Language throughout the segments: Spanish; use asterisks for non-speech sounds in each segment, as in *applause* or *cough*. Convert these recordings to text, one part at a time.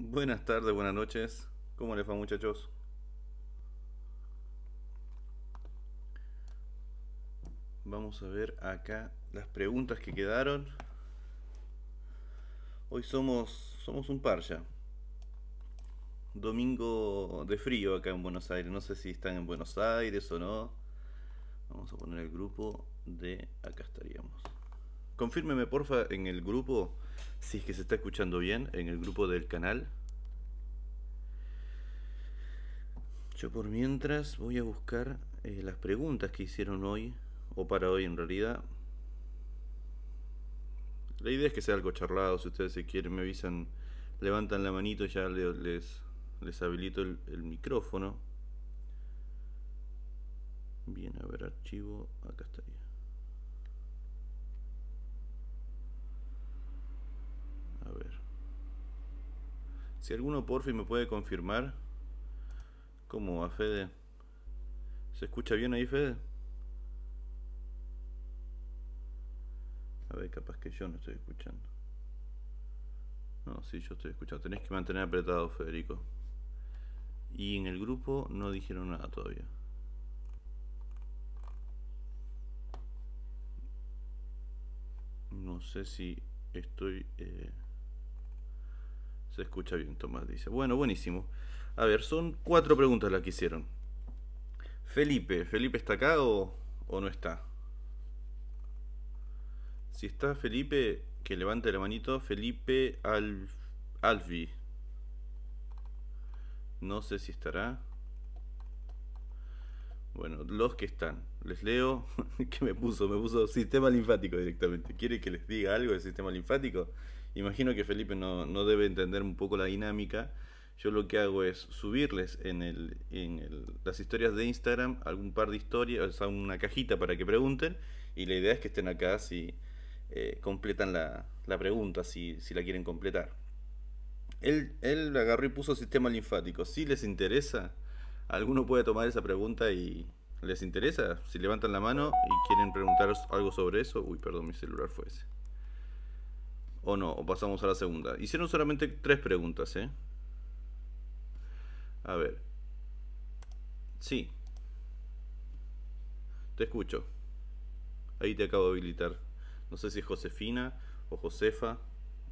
Buenas tardes, buenas noches. ¿Cómo les va muchachos? Vamos a ver acá las preguntas que quedaron. Hoy somos, somos un par ya. Domingo de frío acá en Buenos Aires. No sé si están en Buenos Aires o no. Vamos a poner el grupo de acá estaríamos. Confírmeme porfa en el grupo si es que se está escuchando bien en el grupo del canal. Yo por mientras voy a buscar eh, las preguntas que hicieron hoy, o para hoy en realidad. La idea es que sea algo charlado, si ustedes se quieren me avisan, levantan la manito y ya les, les habilito el, micrófono. Bien, a ver, archivo, acá bien A ver. Si alguno porfi me puede confirmar. ¿Cómo va, Fede? ¿Se escucha bien ahí, Fede? A ver, capaz que yo no estoy escuchando. No, sí, yo estoy escuchando. Tenés que mantener apretado, Federico. Y en el grupo no dijeron nada todavía. No sé si estoy... Eh... Se escucha bien, Tomás dice. Bueno, buenísimo. A ver, son cuatro preguntas las que hicieron. Felipe, ¿Felipe está acá o, no está? Si está Felipe, que levante la manito. Felipe Al Alfi. No sé si estará. Bueno, los que están. Les leo. *laughs* que me puso? Me puso sistema linfático directamente. ¿Quiere que les diga algo del sistema linfático? Imagino que Felipe no, no debe entender un poco la dinámica. Yo lo que hago es subirles en, el, en las historias de Instagram algún par de historias, o sea, una cajita para que pregunten. Y la idea es que estén acá si eh, completan la, pregunta, si, si la quieren completar. Él, él, agarró y puso sistema linfático. Si les interesa, alguno puede tomar esa pregunta y les interesa. Si levantan la mano y quieren preguntar algo sobre eso, uy, perdón, mi celular fue ese. ¿O no? ¿O pasamos a la segunda? Hicieron solamente tres preguntas, ¿eh? A ver. Sí. Te escucho. Ahí te acabo de habilitar. No sé si es Josefina o Josefa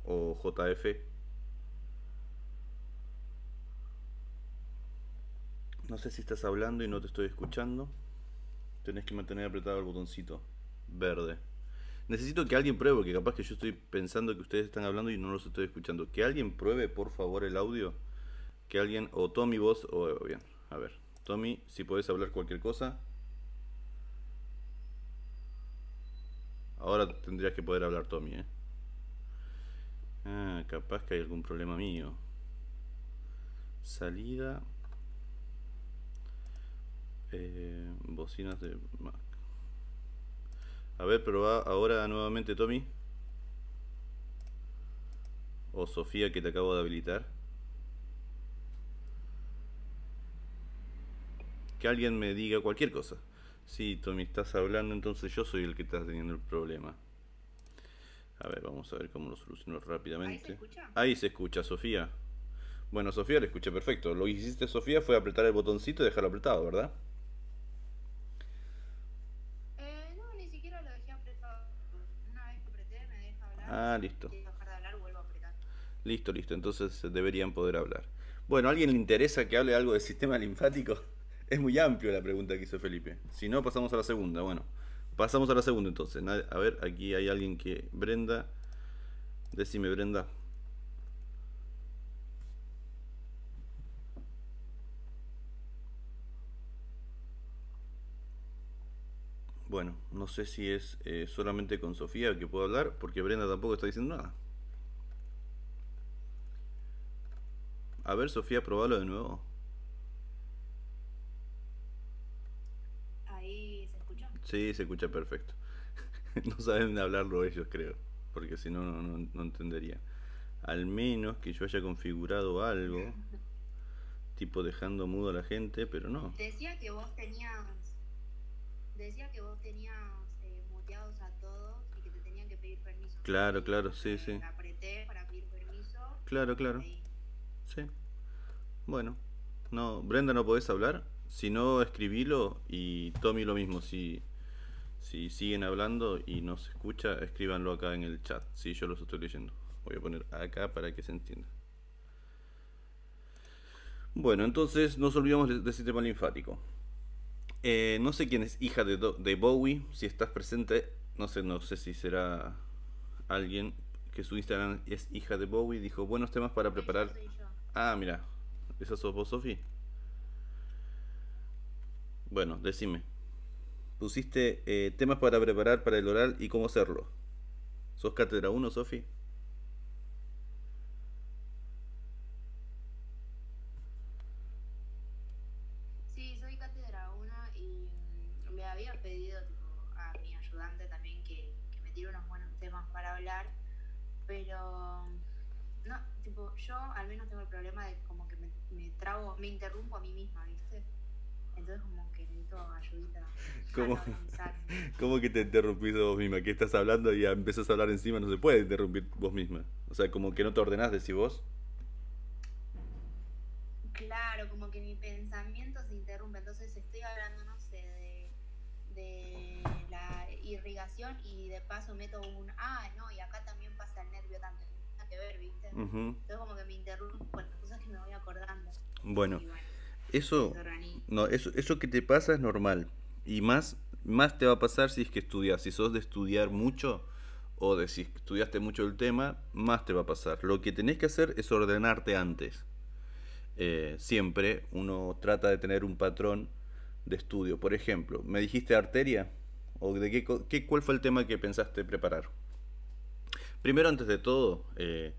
o JF. No sé si estás hablando y no te estoy escuchando. Tenés que mantener apretado el botoncito verde. Necesito que alguien pruebe, porque capaz que yo estoy pensando que ustedes están hablando y no los estoy escuchando. Que alguien pruebe, por favor, el audio. Que alguien, o Tommy vos, o bien, a ver. Tommy, si podés hablar cualquier cosa. Ahora tendrías que poder hablar Tommy, ¿eh? Ah, capaz que hay algún problema mío. Salida. Eh, bocinas de a ver, prueba ahora nuevamente, Tommy. O Sofía, que te acabo de habilitar. Que alguien me diga cualquier cosa. Sí, Tommy, estás hablando, entonces yo soy el que estás teniendo el problema. A ver, vamos a ver cómo lo soluciono rápidamente. Ahí se escucha. Ahí se escucha, Sofía. Bueno, Sofía, le escuché perfecto. Lo que hiciste, Sofía, fue apretar el botoncito y dejarlo apretado, ¿verdad? Ah, listo. Listo, listo. Entonces eh, deberían poder hablar. Bueno, alguien le interesa que hable algo del sistema linfático? *laughs* Es muy amplio la pregunta que hizo Felipe. Si no, pasamos a la segunda. Bueno, pasamos a la segunda entonces. A ver, aquí hay alguien que... Brenda. Decime, Brenda. Bueno, no sé si es eh, solamente con Sofía que puedo hablar, porque Brenda tampoco está diciendo nada. A ver, Sofía, probalo de nuevo. Ahí se escucha. Sí, se escucha perfecto. *laughs* no saben hablarlo ellos, creo, porque si no, no, entendería. Al menos que yo haya configurado algo, *laughs* tipo dejando mudo a la gente, pero no. Decía que vos tenías decía que vos tenías eh, a todos y que te tenían que pedir permiso. Claro, claro, sí, eh, sí. apreté para pedir permiso. Claro, claro. Sí. Bueno. No, Brenda no podés hablar. Si no, escribilo y Tommy lo mismo. Si, si siguen hablando y no se escucha, escríbanlo acá en el chat. Si yo los estoy leyendo. Voy a poner acá para que se entienda. Bueno, entonces nos olvidamos del sistema este linfático. Eh, no sé quién es hija de, Bowie. Si estás presente, no sé, no sé si será alguien que su Instagram es hija de Bowie. Dijo buenos temas para preparar. Ah, mira, esa sos vos, Sofi. Bueno, decime. Pusiste eh, temas para preparar para el oral y cómo hacerlo. ¿Sos cátedra 1, Sofi? interrumpo a mí misma, ¿viste? Entonces como que necesito ayudita. *laughs* *laughs* ¿Cómo, que te interrumpís vos misma? ¿Qué estás hablando y empezás a hablar encima? No se puede interrumpir vos misma. O sea, como que no te ordenás, si vos. Claro, como que mi pensamiento se interrumpe. Entonces estoy hablando, no sé, de, la irrigación y de paso meto un, ah, no, y acá también pasa el nervio tanto que ver, ¿viste? Entonces como que me interrumpo las cosas que me voy acordando. Bueno, eso, no, eso, eso que te pasa es normal. Y más, más te va a pasar si es que estudias. Si sos de estudiar mucho o de si estudiaste mucho el tema, más te va a pasar. Lo que tenés que hacer es ordenarte antes. Eh, siempre uno trata de tener un patrón de estudio. Por ejemplo, ¿me dijiste arteria? ¿O de qué, qué cuál fue el tema que pensaste preparar? Primero, antes de todo, eh,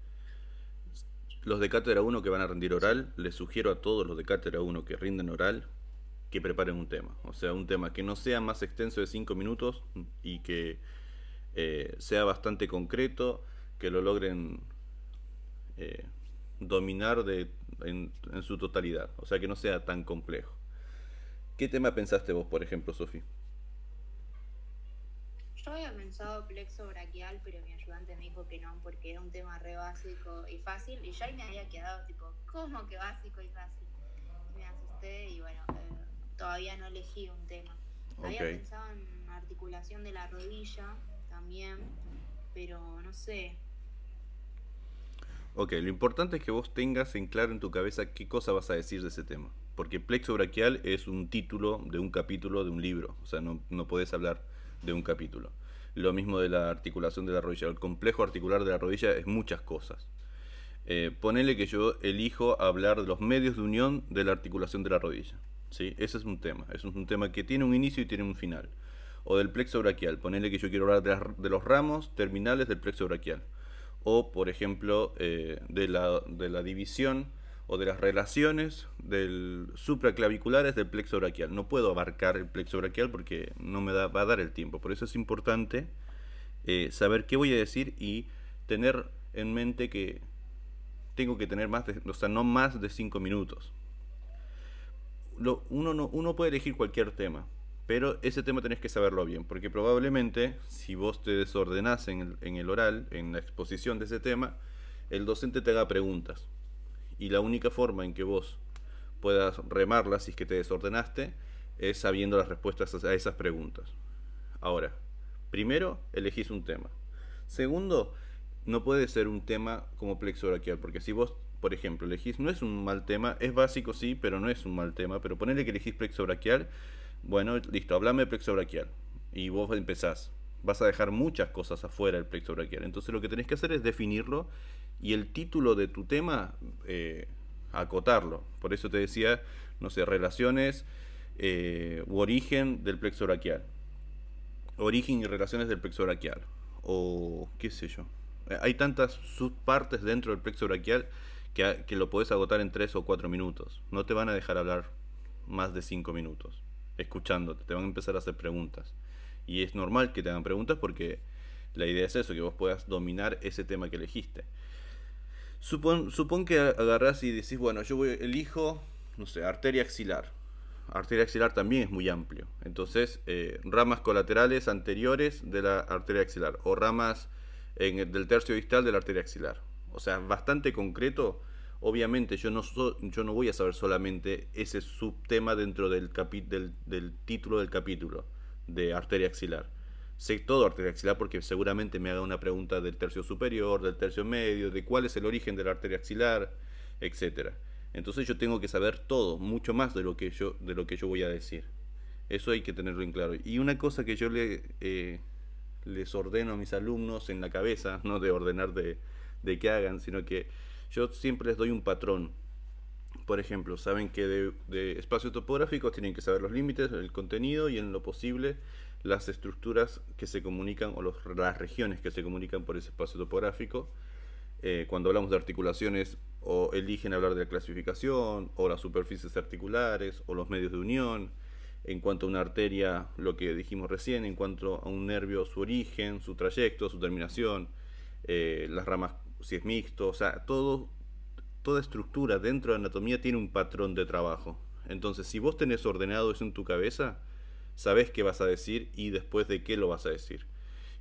los de cátedra 1 que van a rendir oral, les sugiero a todos los de cátedra 1 que rinden oral que preparen un tema. O sea, un tema que no sea más extenso de 5 minutos y que eh, sea bastante concreto, que lo logren eh, dominar de, en, en su totalidad. O sea, que no sea tan complejo. ¿Qué tema pensaste vos, por ejemplo, Sofía? Yo había pensado plexo braquial, pero mi ayudante me dijo que no, porque era un tema re básico y fácil. Y ya ahí me había quedado tipo, ¿cómo que básico y fácil? me asusté y bueno, eh, todavía no elegí un tema. Había pensado en articulación de la rodilla también, pero no sé. Ok, lo importante es que vos tengas en claro en tu cabeza qué cosa vas a decir de ese tema. Porque plexo brachial es un título de un capítulo de un libro. O sea, no, no podés hablar de un capítulo. Lo mismo de la articulación de la rodilla. El complejo articular de la rodilla es muchas cosas. Eh, ponele que yo elijo hablar de los medios de unión de la articulación de la rodilla. ¿sí? Ese es un tema. Es un tema que tiene un inicio y tiene un final. O del plexo brachial Ponele que yo quiero hablar de, de los ramos terminales del plexo brachial O, por ejemplo, eh, de, de la división o de las relaciones del supraclaviculares del plexo brachial. No puedo abarcar el plexo brachial porque no me da, va a dar el tiempo. Por eso es importante eh, saber qué voy a decir y tener en mente que tengo que tener más de, o sea, no más de cinco minutos. uno, uno puede elegir cualquier tema, pero ese tema tenés que saberlo bien, porque probablemente si vos te desordenás en en el oral, en la exposición de ese tema, el docente te haga preguntas y la única forma en que vos puedas remarla si es que te desordenaste es sabiendo las respuestas a esas preguntas. Ahora, primero, elegís un tema. Segundo, no puede ser un tema como plexo brachial, porque si vos, por ejemplo, elegís, no es un mal tema, es básico sí, pero no es un mal tema, pero ponerle que elegís plexo brachial, bueno, listo, hablame de plexo brachial. Y vos empezás. Vas a dejar muchas cosas afuera del plexo brachial. Entonces lo que tenés que hacer es definirlo y el título de tu tema eh, acotarlo. Por eso te decía, no sé, relaciones eh, u origen del plexo brachial. Origen y relaciones del plexo brachial. O qué sé yo. Eh, hay tantas subpartes dentro del plexo brachial ah, que, lo puedes agotar en tres o cuatro minutos. No te van a dejar hablar más de cinco minutos escuchándote, te van a empezar a hacer preguntas. Y es normal que te hagan preguntas porque la idea es eso, que vos puedas dominar ese tema que elegiste. Supón, que agarrás y decís, bueno, yo voy, elijo, no sé, arteria axilar. Arteria axilar también es muy amplio. Entonces, eh, ramas colaterales anteriores de la arteria axilar o ramas en, del tercio distal de la arteria axilar. O sea, bastante concreto. Obviamente yo no, yo no voy a saber solamente ese subtema dentro del, del título del capítulo de arteria axilar sé todo arteria axilar porque seguramente me haga una pregunta del tercio superior, del tercio medio, de cuál es el origen de la arteria axilar, etc. Entonces yo tengo que saber todo, mucho más de lo que yo, de lo que yo voy a decir. Eso hay que tenerlo en claro. Y una cosa que yo le, eh, les ordeno a mis alumnos en la cabeza, no de ordenar de, de que hagan, sino que yo siempre les doy un patrón. Por ejemplo, saben que de, de espacios topográficos tienen que saber los límites, el contenido y en lo posible las estructuras que se comunican o las regiones que se comunican por ese espacio topográfico. Eh, cuando hablamos de articulaciones, o eligen hablar de la clasificación, o las superficies articulares, o los medios de unión, en cuanto a una arteria, lo que dijimos recién, en cuanto a un nervio, su origen, su trayecto, su terminación, eh, las ramas, si es mixto, o sea, todo, toda estructura dentro de la anatomía tiene un patrón de trabajo. Entonces, si vos tenés ordenado eso en tu cabeza, sabes qué vas a decir y después de qué lo vas a decir.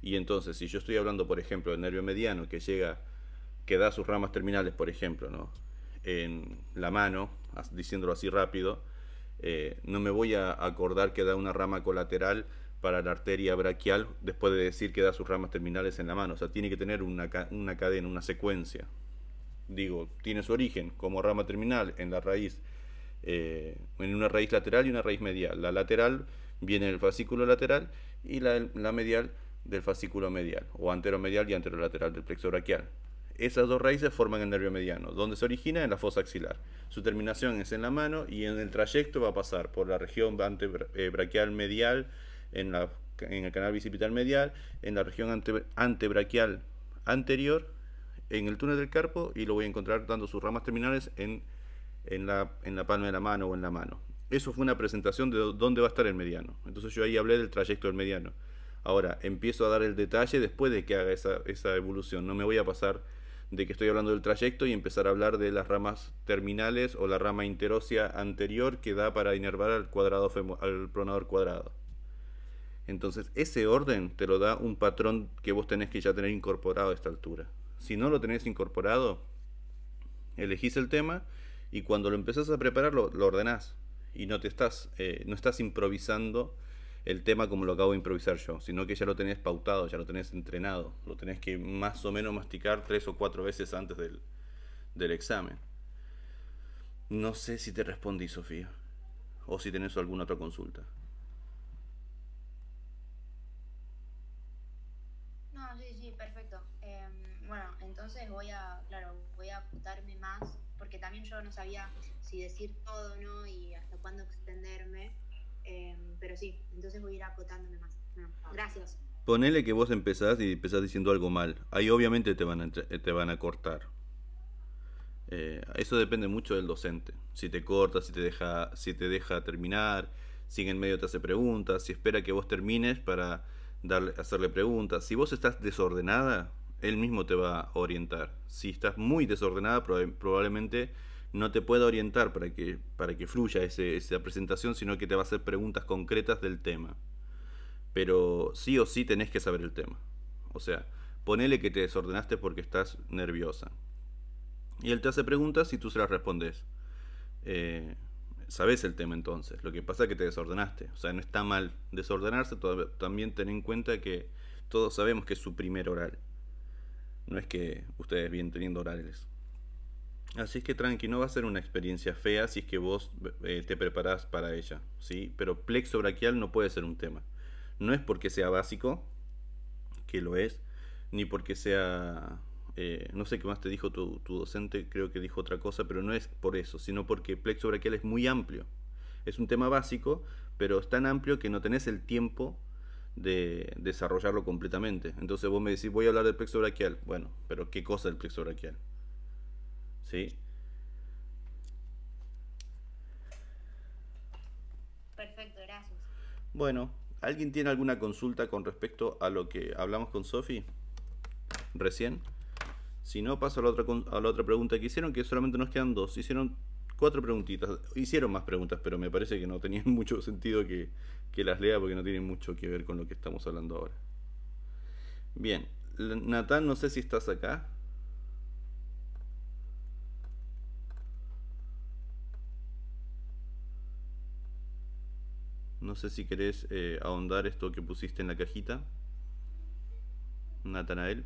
Y entonces, si yo estoy hablando, por ejemplo, del nervio mediano que llega, que da sus ramas terminales, por ejemplo, ¿no? en la mano, diciéndolo así rápido, eh, no me voy a acordar que da una rama colateral para la arteria braquial después de decir que da sus ramas terminales en la mano. O sea, tiene que tener una, una cadena, una secuencia. Digo, tiene su origen como rama terminal en la raíz, eh, en una raíz lateral y una raíz medial. La lateral viene el fascículo lateral y la, medial del fascículo medial, o anteromedial y anterolateral del plexo brachial. Esas dos raíces forman el nervio mediano, donde se origina en la fosa axilar. Su terminación es en la mano y en el trayecto va a pasar por la región antebraquial eh, medial, en, el canal bicipital medial, en la región ante, antebraquial anterior, en el túnel del carpo y lo voy a encontrar dando sus ramas terminales en la palma de la mano o en la mano eso fue una presentación de dónde va a estar el mediano. Entonces yo ahí hablé del trayecto del mediano. Ahora, empiezo a dar el detalle después de que haga esa, evolución. No me voy a pasar de que estoy hablando del trayecto y empezar a hablar de las ramas terminales o la rama interósea anterior que da para inervar al, cuadrado al pronador cuadrado. Entonces, ese orden te lo da un patrón que vos tenés que ya tener incorporado a esta altura. Si no lo tenés incorporado, elegís el tema y cuando lo empezás a preparar lo ordenás y no te estás, eh, no estás improvisando el tema como lo acabo de improvisar yo, sino que ya lo tenés pautado, ya lo tenés entrenado, lo tenés que más o menos masticar tres o cuatro veces antes del, examen. No sé si te respondí, Sofía, o si tenés alguna otra consulta. No, sí, sí, perfecto. Em, bueno, entonces voy a, claro, voy a apuntarme más, porque también yo no sabía decir todo, ¿no? Y hasta cuándo extenderme. Em, pero sí, entonces voy a ir acotándome más. Ah. gracias. Ponele que vos empezás y empezás diciendo algo mal. Ahí obviamente te van a, te van a cortar. Eh, eso depende mucho del docente. Si te corta, si te deja, si te deja terminar, si en medio te hace preguntas, si espera que vos termines para darle, hacerle preguntas. Si vos estás desordenada, él mismo te va a orientar. Si estás muy desordenada, probablemente no te pueda orientar para que, para que fluya esa presentación, sino que te va a hacer preguntas concretas del tema. Pero sí o sí tenés que saber el tema. O sea, ponele que te desordenaste porque estás nerviosa. Y él te hace preguntas y tú se las respondes. Eh, sabes el tema entonces. Lo que pasa es que te desordenaste. O sea, no está mal desordenarse. también ten en cuenta que todos sabemos que es su primer oral. No es que ustedes vienen teniendo orales. Así es que tranqui, no va a ser una experiencia fea si es que vos eh, te preparás para ella, ¿sí? Pero plexo braquial no puede ser un tema. No es porque sea básico, que lo es, ni porque sea... Eh, no sé qué más te dijo tu, docente, creo que dijo otra cosa, pero no es por eso, sino porque plexo brachial es muy amplio. Es un tema básico, pero es tan amplio que no tenés el tiempo de desarrollarlo completamente. Entonces vos me decís, voy a hablar del plexo brachial. Bueno, pero ¿qué cosa es el plexo brachial? ¿sí? Perfecto, gracias. Bueno, ¿alguien tiene alguna consulta con respecto a lo que hablamos con Sofi recién? Si no, paso a la, otra, la otra pregunta que hicieron, que solamente nos quedan dos. Hicieron cuatro preguntitas. Hicieron más preguntas, pero me parece que no tenían *laughs* mucho sentido que, que las lea porque no tienen mucho que ver con lo que estamos hablando ahora. Bien, Natal, no sé si estás acá. No sé si querés eh, ahondar esto que pusiste en la cajita. Natanael.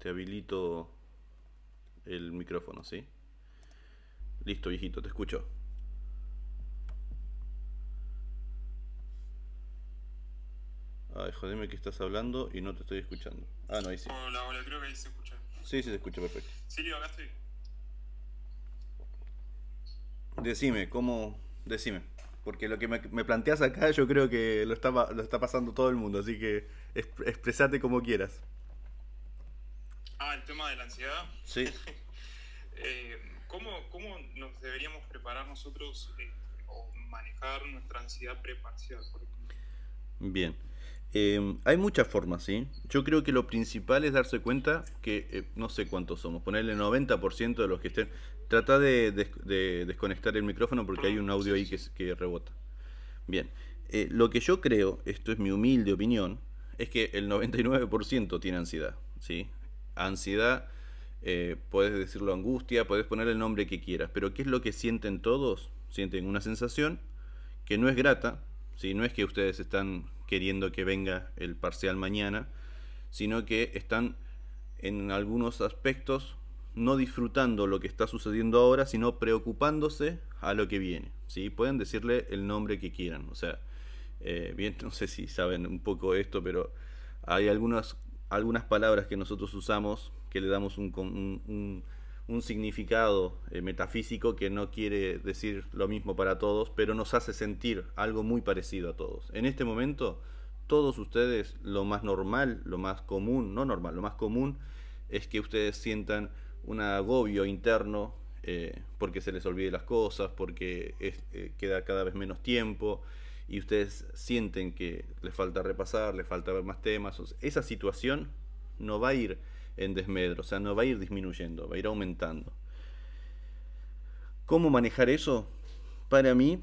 Te habilito el micrófono, ¿sí? Listo, viejito, te escucho. Ay, jodeme que estás hablando y no te estoy escuchando. Ah, no, ahí sí. Hola, hola, creo que ahí se escucha. Sí, sí se escucha, perfecto. sí, acá estoy. Decime, ¿cómo? Decime. Porque lo que me, planteas acá yo creo que lo está, lo está pasando todo el mundo, así que expresate como quieras. Ah, el tema de la ansiedad. Sí. *laughs* Eh, ¿cómo, nos deberíamos preparar nosotros este, o manejar nuestra ansiedad preparcial? Bien. Em, hay muchas formas, ¿sí? Yo creo que lo principal es darse cuenta que eh, no sé cuántos somos, ponerle 90% de los que estén, Trata de, desconectar el micrófono porque hay un ah, audio ahí que, rebota. Bien, eh, lo que yo creo, esto es mi humilde opinión, es que el 99% tiene ansiedad. ¿sí? Ansiedad, eh, puedes decirlo angustia, puedes poner el nombre que quieras, pero ¿qué es lo que sienten todos? Sienten una sensación que no es grata, no es que ustedes están queriendo que venga el parcial mañana, sino que están en algunos aspectos no disfrutando lo que está sucediendo ahora, sino preocupándose a lo que viene. ¿sí? Pueden decirle el nombre que quieran. O sea, eh, bien, *laughs* no sé si saben un poco esto, pero hay algunas, algunas palabras que nosotros usamos que le damos un, significado eh, metafísico que no quiere decir lo mismo para todos, pero nos hace sentir algo muy parecido a todos. En este momento, todos ustedes, lo más normal, lo más común, no normal, lo más común es que ustedes sientan un agobio interno eh, porque se les olvide las cosas, porque eh, queda cada vez menos tiempo y ustedes sienten que les falta repasar, les falta ver más temas. esa situación no va a ir en desmedro, o sea, no va a ir disminuyendo, va a ir aumentando. ¿Cómo manejar eso? Para mí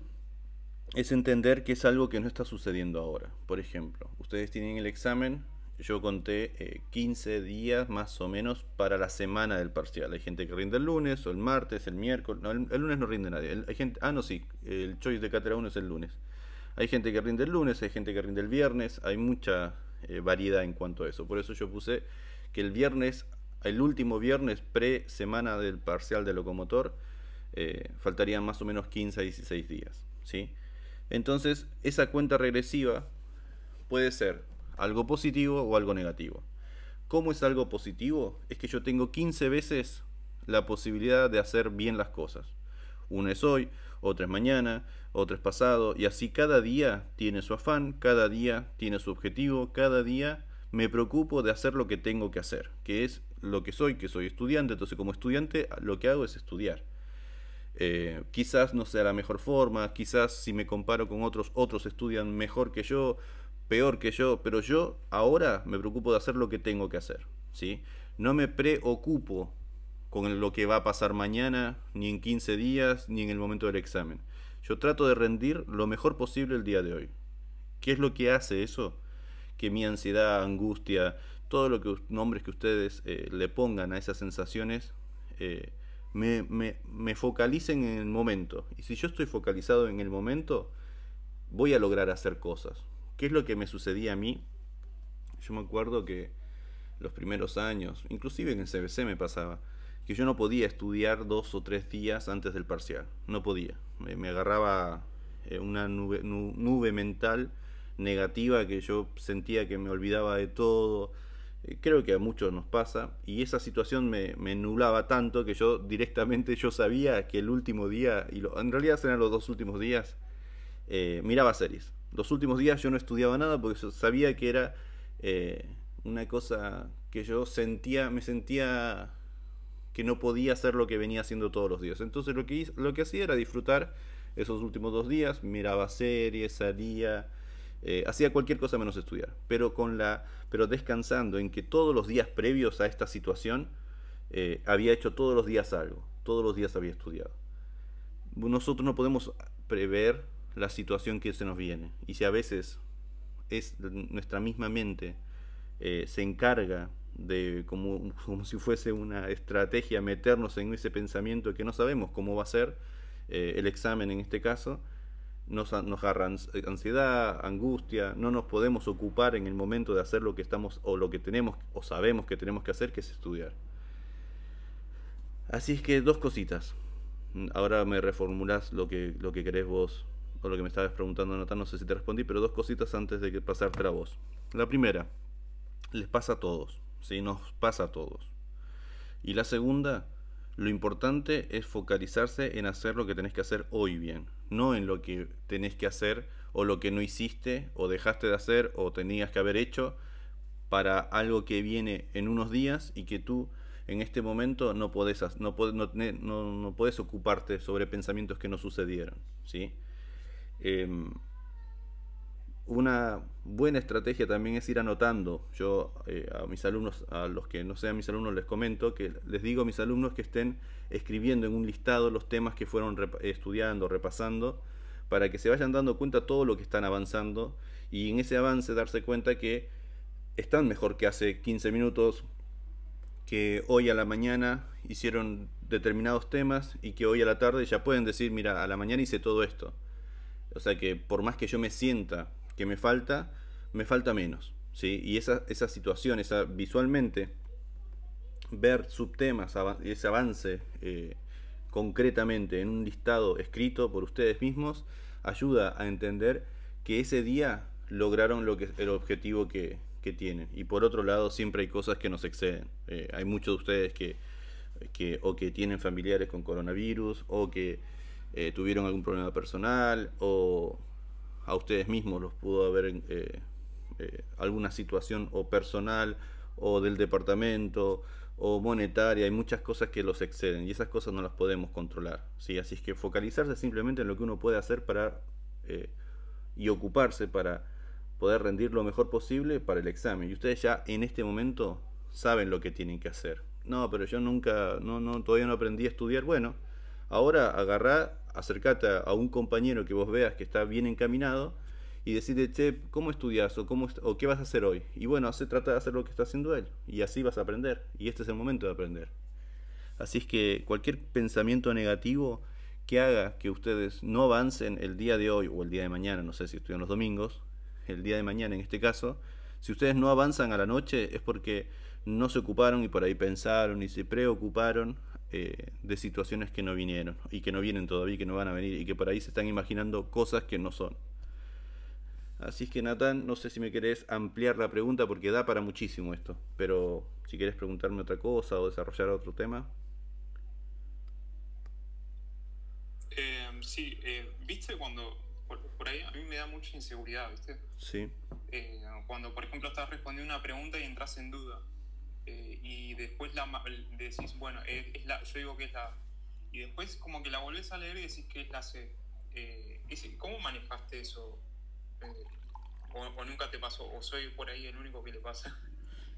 es entender que es algo que no está sucediendo ahora. Por ejemplo, ustedes tienen el examen yo conté 15 eh, días más o menos para la semana del parcial. Hay gente que rinde el lunes, o el martes, el miércoles. el, lunes no rinde nadie. hay gente, ah, no, sí, el choice de cátedra 1 es el lunes. Hay gente que rinde el lunes, hay gente que rinde el viernes. Hay mucha eh, variedad en cuanto a eso. Por eso yo puse que el viernes, el último viernes pre-semana del parcial de locomotor, eh, faltarían más o menos 15 a 16 días. ¿sí? Entonces, esa cuenta regresiva puede ser algo positivo o algo negativo. ¿Cómo es algo positivo? Es que yo tengo 15 veces la posibilidad de hacer bien las cosas. Una es hoy, otra es mañana, otra es pasado, y así cada día tiene su afán, cada día tiene su objetivo, cada día me preocupo de hacer lo que tengo que hacer, que es lo que soy, que soy estudiante, entonces como estudiante lo que hago es estudiar. Eh, quizás no sea la mejor forma, quizás si me comparo con otros, otros estudian mejor que yo, peor que yo, pero yo ahora me preocupo de hacer lo que tengo que hacer, ¿sí? No me preocupo con lo que va a pasar mañana, ni en 15 días, ni en el momento del examen. Yo trato de rendir lo mejor posible el día de hoy. ¿Qué es lo que hace eso? Que mi ansiedad, angustia, todo los que nombres que ustedes eh, le pongan a esas sensaciones eh, me, me focalicen en el momento. Y si yo estoy focalizado en el momento, voy a lograr hacer cosas. ¿Qué es lo que me sucedía a mí? Yo me acuerdo que los primeros años, inclusive en el CBC me pasaba, que yo no podía estudiar dos o tres días antes del parcial. No podía. Me, agarraba eh, una nube, mental negativa que yo sentía que me olvidaba de todo. Eh, creo que a muchos nos pasa. Y esa situación me, nublaba tanto que yo directamente yo sabía que el último día, y en realidad eran los dos últimos días, eh, miraba series los últimos días yo no estudiaba nada porque sabía que era eh, una cosa que yo sentía, me sentía que no podía hacer lo que venía haciendo todos los días. Entonces lo que, lo que hacía era disfrutar esos últimos dos días, miraba series, salía, eh, hacía cualquier cosa menos estudiar. Pero, con la, pero descansando en que todos los días previos a esta situación eh, había hecho todos los días algo, todos los días había estudiado. Nosotros no podemos prever la situación que se nos viene. Y si a veces es nuestra misma mente eh, se encarga de, como, como, si fuese una estrategia, meternos en ese pensamiento que no sabemos cómo va a ser eh, el examen en este caso, nos, nos agarra ansiedad, angustia, no nos podemos ocupar en el momento de hacer lo que estamos o lo que tenemos o sabemos que tenemos que hacer, que es estudiar. Así es que dos cositas. Ahora me reformulás lo que, lo que querés vos o lo que me estabas preguntando, Natán, no sé si te respondí, pero dos cositas antes de que pasarte para vos. La primera, les pasa a todos, ¿sí? Nos pasa a todos. Y la segunda, lo importante es focalizarse en hacer lo que tenés que hacer hoy bien, no en lo que tenés que hacer o lo que no hiciste o dejaste de hacer o tenías que haber hecho para algo que viene en unos días y que tú en este momento no puedes no, no, no, no ocuparte sobre pensamientos que no sucedieron, ¿sí? Em, una buena estrategia también es ir anotando. Yo eh, a mis alumnos, a los que no sean mis alumnos, les comento que les digo a mis alumnos que estén escribiendo en un listado los temas que fueron estudiando, repasando, para que se vayan dando cuenta todo lo que están avanzando y en ese avance darse cuenta que están mejor que hace 15 minutos, que hoy a la mañana hicieron determinados temas y que hoy a la tarde ya pueden decir, mira, a la mañana hice todo esto. O sea que por más que yo me sienta que me falta, me falta menos. ¿sí? Y esa, esa situación, esa, visualmente, ver subtemas, ese avance eh, concretamente en un listado escrito por ustedes mismos, ayuda a entender que ese día lograron lo que, el objetivo que, tienen. Y por otro lado, siempre hay cosas que nos exceden. Eh, hay muchos de ustedes que, que o que tienen familiares con coronavirus o que eh, tuvieron algún problema personal o a ustedes mismos los pudo haber eh, eh, alguna situación o personal o del departamento o monetaria, hay muchas cosas que los exceden y esas cosas no las podemos controlar. ¿sí? Así es que focalizarse simplemente en lo que uno puede hacer para y ocuparse para poder rendir lo mejor posible para el examen. Y ustedes ya en este momento saben lo que tienen que hacer. No, pero yo nunca, no, no, todavía no aprendí a estudiar. Bueno, Ahora agarrá, acercate a un compañero que vos veas que está bien encaminado y decirle, che, ¿cómo estudias o, cómo, o qué vas a hacer hoy? Y bueno, se trata de hacer lo que está haciendo él y así vas a aprender. Y este es el momento de aprender. Así es que cualquier pensamiento negativo que haga que ustedes no avancen el día de hoy o el día de mañana, no sé si estudian los domingos, el día de mañana en este caso, si ustedes no avanzan a la noche es porque no se ocuparon y por ahí pensaron y se preocuparon eh, de situaciones que no vinieron y que no vienen todavía y que no van a venir y que por ahí se están imaginando cosas que no son. Así es que Natán, no sé si me querés ampliar la pregunta porque da para muchísimo esto, pero si querés preguntarme otra cosa o desarrollar otro tema. Eh, sí, eh, viste cuando, por, ahí a mí me da mucha inseguridad, viste. Sí. cuando, por ejemplo, estás respondiendo una pregunta y entras en duda. Eh, y después la, decís, bueno, es, la, yo digo que es la... Y después como que la volvés a leer y decís que es la C. Eh, ¿Cómo manejaste eso? Eh, o, nunca te pasó? ¿O soy por ahí el único que le pasa?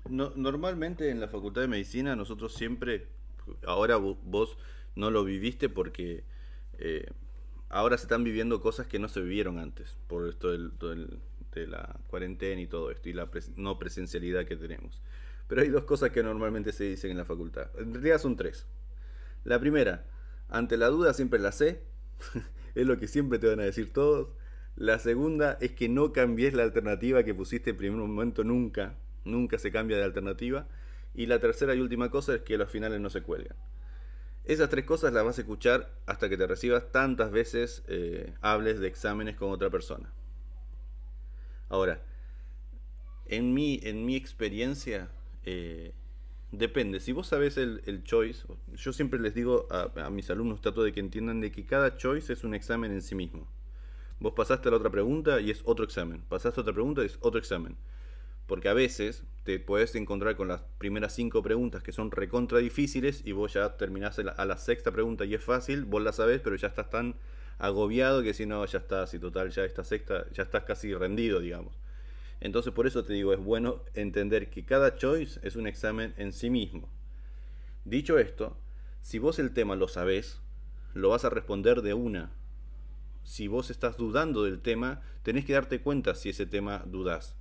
No, normalmente en la Facultad de Medicina nosotros siempre, ahora vos no lo viviste porque ahora se están viviendo cosas que no se vivieron antes por esto del, de la cuarentena y todo esto y la no presencialidad que tenemos. Pero hay dos cosas que normalmente se dicen en la facultad. En realidad son tres. La primera, ante la duda siempre la sé. *laughs* es lo que siempre te van a decir todos. La segunda es que no cambies la alternativa que pusiste en primer momento nunca. Nunca se cambia de alternativa. Y la tercera y última cosa es que los finales no se cuelgan. Esas tres cosas las vas a escuchar hasta que te recibas tantas veces eh, hables de exámenes con otra persona. Ahora, en en mi experiencia, eh, depende, si vos sabés el, choice, yo siempre les digo a, mis alumnos, trato de que entiendan de que cada choice es un examen en sí mismo. Vos pasaste a la otra pregunta y es otro examen. Pasaste otra pregunta y es otro examen. Porque a veces te puedes encontrar con las primeras cinco preguntas que son recontra difíciles y vos ya terminás a la sexta pregunta y es fácil, vos la sabés, pero ya estás tan agobiado que si no, ya estás, y total, ya esta sexta, ya estás casi rendido, digamos. Entonces por eso te digo, es bueno entender que cada choice es un examen en sí mismo. Dicho esto, si vos el tema lo sabés, lo vas a responder de una. Si vos estás dudando del tema, tenés que darte cuenta si ese tema dudás.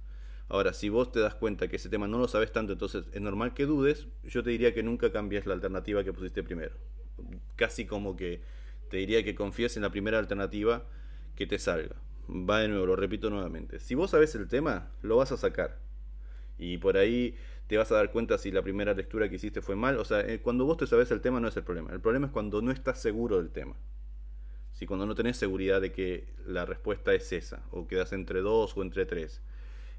Ahora, si vos te das cuenta que ese tema no lo sabes tanto, entonces es normal que dudes, yo te diría que nunca cambies la alternativa que pusiste primero. Casi como que te diría que confíes en la primera alternativa que te salga va de nuevo, lo repito nuevamente. Si vos sabes el tema, lo vas a sacar. Y por ahí te vas a dar cuenta si la primera lectura que hiciste fue mal. O sea, eh, cuando vos te sabés el tema no es el problema. El problema es cuando no estás seguro del tema. Si cuando no tenés seguridad de que la respuesta es esa, o quedas entre dos o entre tres.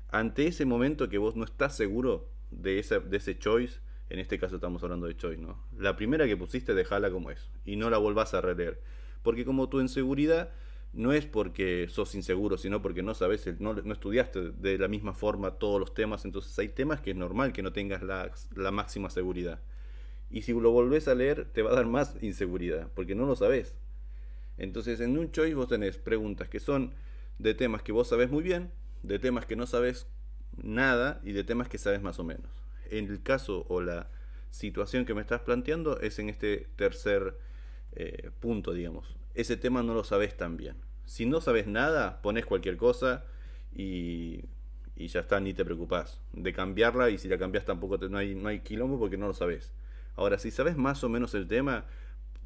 Ante ese momento que vos no estás seguro de, de ese choice, en este caso estamos hablando de choice, ¿no? La primera que pusiste, dejala como es y no la volvás a releer. Porque como tu inseguridad no es porque sos inseguro, sino porque no sabes, no, no, estudiaste de la misma forma todos los temas, entonces hay temas que es normal que no tengas la, máxima seguridad. Y si lo volvés a leer, te va a dar más inseguridad, porque no lo sabes. Entonces, en un choice vos tenés preguntas que son de temas que vos sabés muy bien, de temas que no sabes nada y de temas que sabes más o menos. En el caso o la situación que me estás planteando es en este tercer eh, punto, digamos ese tema no lo sabes tan bien. Si no sabes nada, pones cualquier cosa y, y ya está, ni te preocupás de cambiarla y si la cambias tampoco te, no, hay, no hay quilombo porque no lo sabes. Ahora, si sabes más o menos el tema,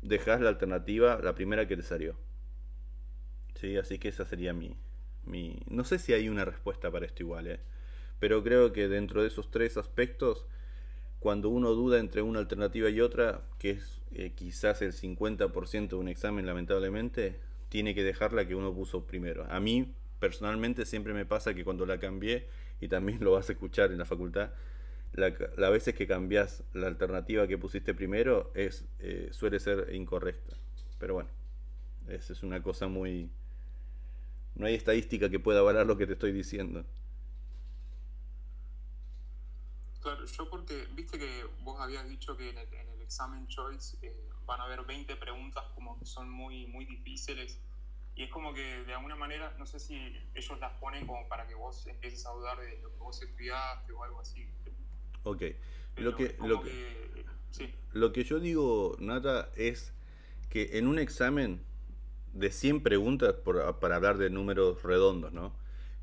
dejas la alternativa, la primera que te salió. Sí, así que esa sería mi, mi... No sé si hay una respuesta para esto igual, ¿eh? pero creo que dentro de esos tres aspectos cuando uno duda entre una alternativa y otra, que es eh, quizás el 50% de un examen lamentablemente, tiene que dejar la que uno puso primero. A mí personalmente siempre me pasa que cuando la cambié, y también *laughs* lo vas a escuchar en la facultad, la, veces que cambias la alternativa que pusiste primero es, eh, suele ser incorrecta. Pero bueno, esa es una cosa muy... No hay estadística que pueda avalar lo que te estoy diciendo yo porque, viste que vos habías dicho que en el, examen choice eh, van a haber 20 preguntas como que son muy, muy difíciles y es como que de alguna manera, no sé si ellos las ponen como para que vos empieces a dudar de lo que vos estudiaste o algo así. Ok, lo que, lo eh, lo que yo digo, Nata, es que en un examen de 100 preguntas, para hablar de números redondos, ¿no?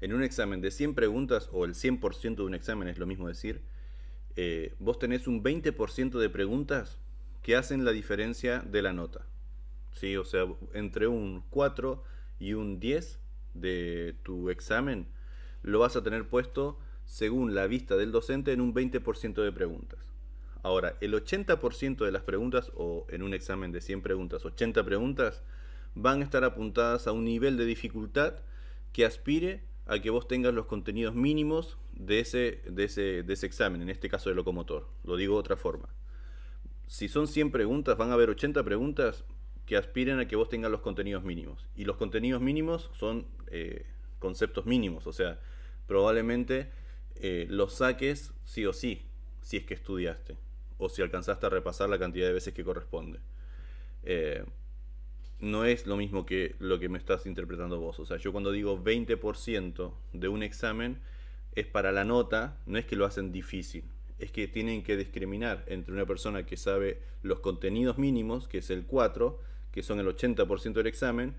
En un examen de 100 preguntas o el 100% de un examen es lo mismo decir, eh, vos tenés un 20% de preguntas que hacen la diferencia de la nota. ¿sí? O sea, entre un 4 y un 10 de tu examen lo vas a tener puesto según la vista del docente en un 20% de preguntas. Ahora, el 80% de las preguntas, o en un examen de 100 preguntas, 80 preguntas, van a estar apuntadas a un nivel de dificultad que aspire a que vos tengas los contenidos mínimos de ese, de ese, examen, en este caso de locomotor. Lo digo de otra forma. Si son 100 preguntas, van a haber 80 preguntas que aspiren a que vos tengas los contenidos mínimos. Y los contenidos mínimos son eh, conceptos mínimos, o sea, probablemente eh, los saques sí o sí, si es que estudiaste, o si alcanzaste a repasar la cantidad de veces que corresponde. Eh, no es lo mismo que lo que me estás interpretando vos. O sea, yo cuando digo 20% de un examen es para la nota, no es que lo hacen difícil, es que tienen que discriminar entre una persona que sabe los contenidos mínimos, que es el 4, que son el 80% del examen,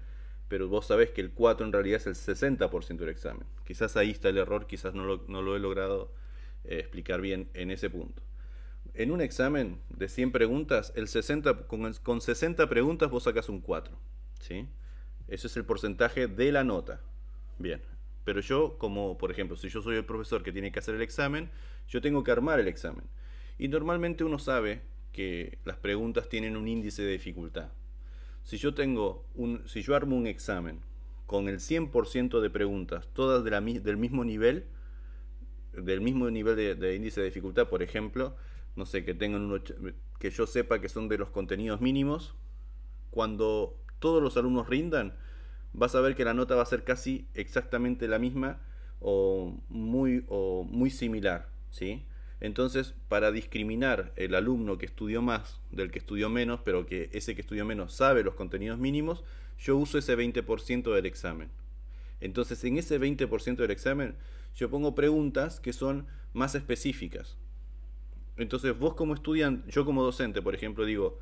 pero vos sabés que el 4 en realidad es el 60% del examen. Quizás ahí está el error, quizás no lo, he logrado eh, explicar bien en ese punto en un examen de 100 preguntas, el 60, con, 60 preguntas vos sacas un 4. ¿sí? Ese es el porcentaje de la nota. Bien, pero yo, como por ejemplo, si yo soy el profesor que tiene que hacer el examen, yo tengo que armar el examen. Y normalmente uno sabe que las preguntas tienen un índice de dificultad. Si yo tengo un, si yo armo un examen con el 100% de preguntas, todas del mismo nivel, del mismo nivel de, de índice de dificultad, por ejemplo, no sé, que tengan que yo sepa que son de los contenidos mínimos, cuando todos los alumnos rindan, vas a ver que la nota va a ser casi exactamente la misma o muy, o muy similar, ¿sí? Entonces, para discriminar el alumno que estudió más del que estudió menos, pero que ese que estudió menos sabe los contenidos mínimos, yo uso ese 20% del examen. Entonces, en ese 20% del examen, yo pongo preguntas que son más específicas. Entonces vos como estudiante, yo como docente, por ejemplo, digo,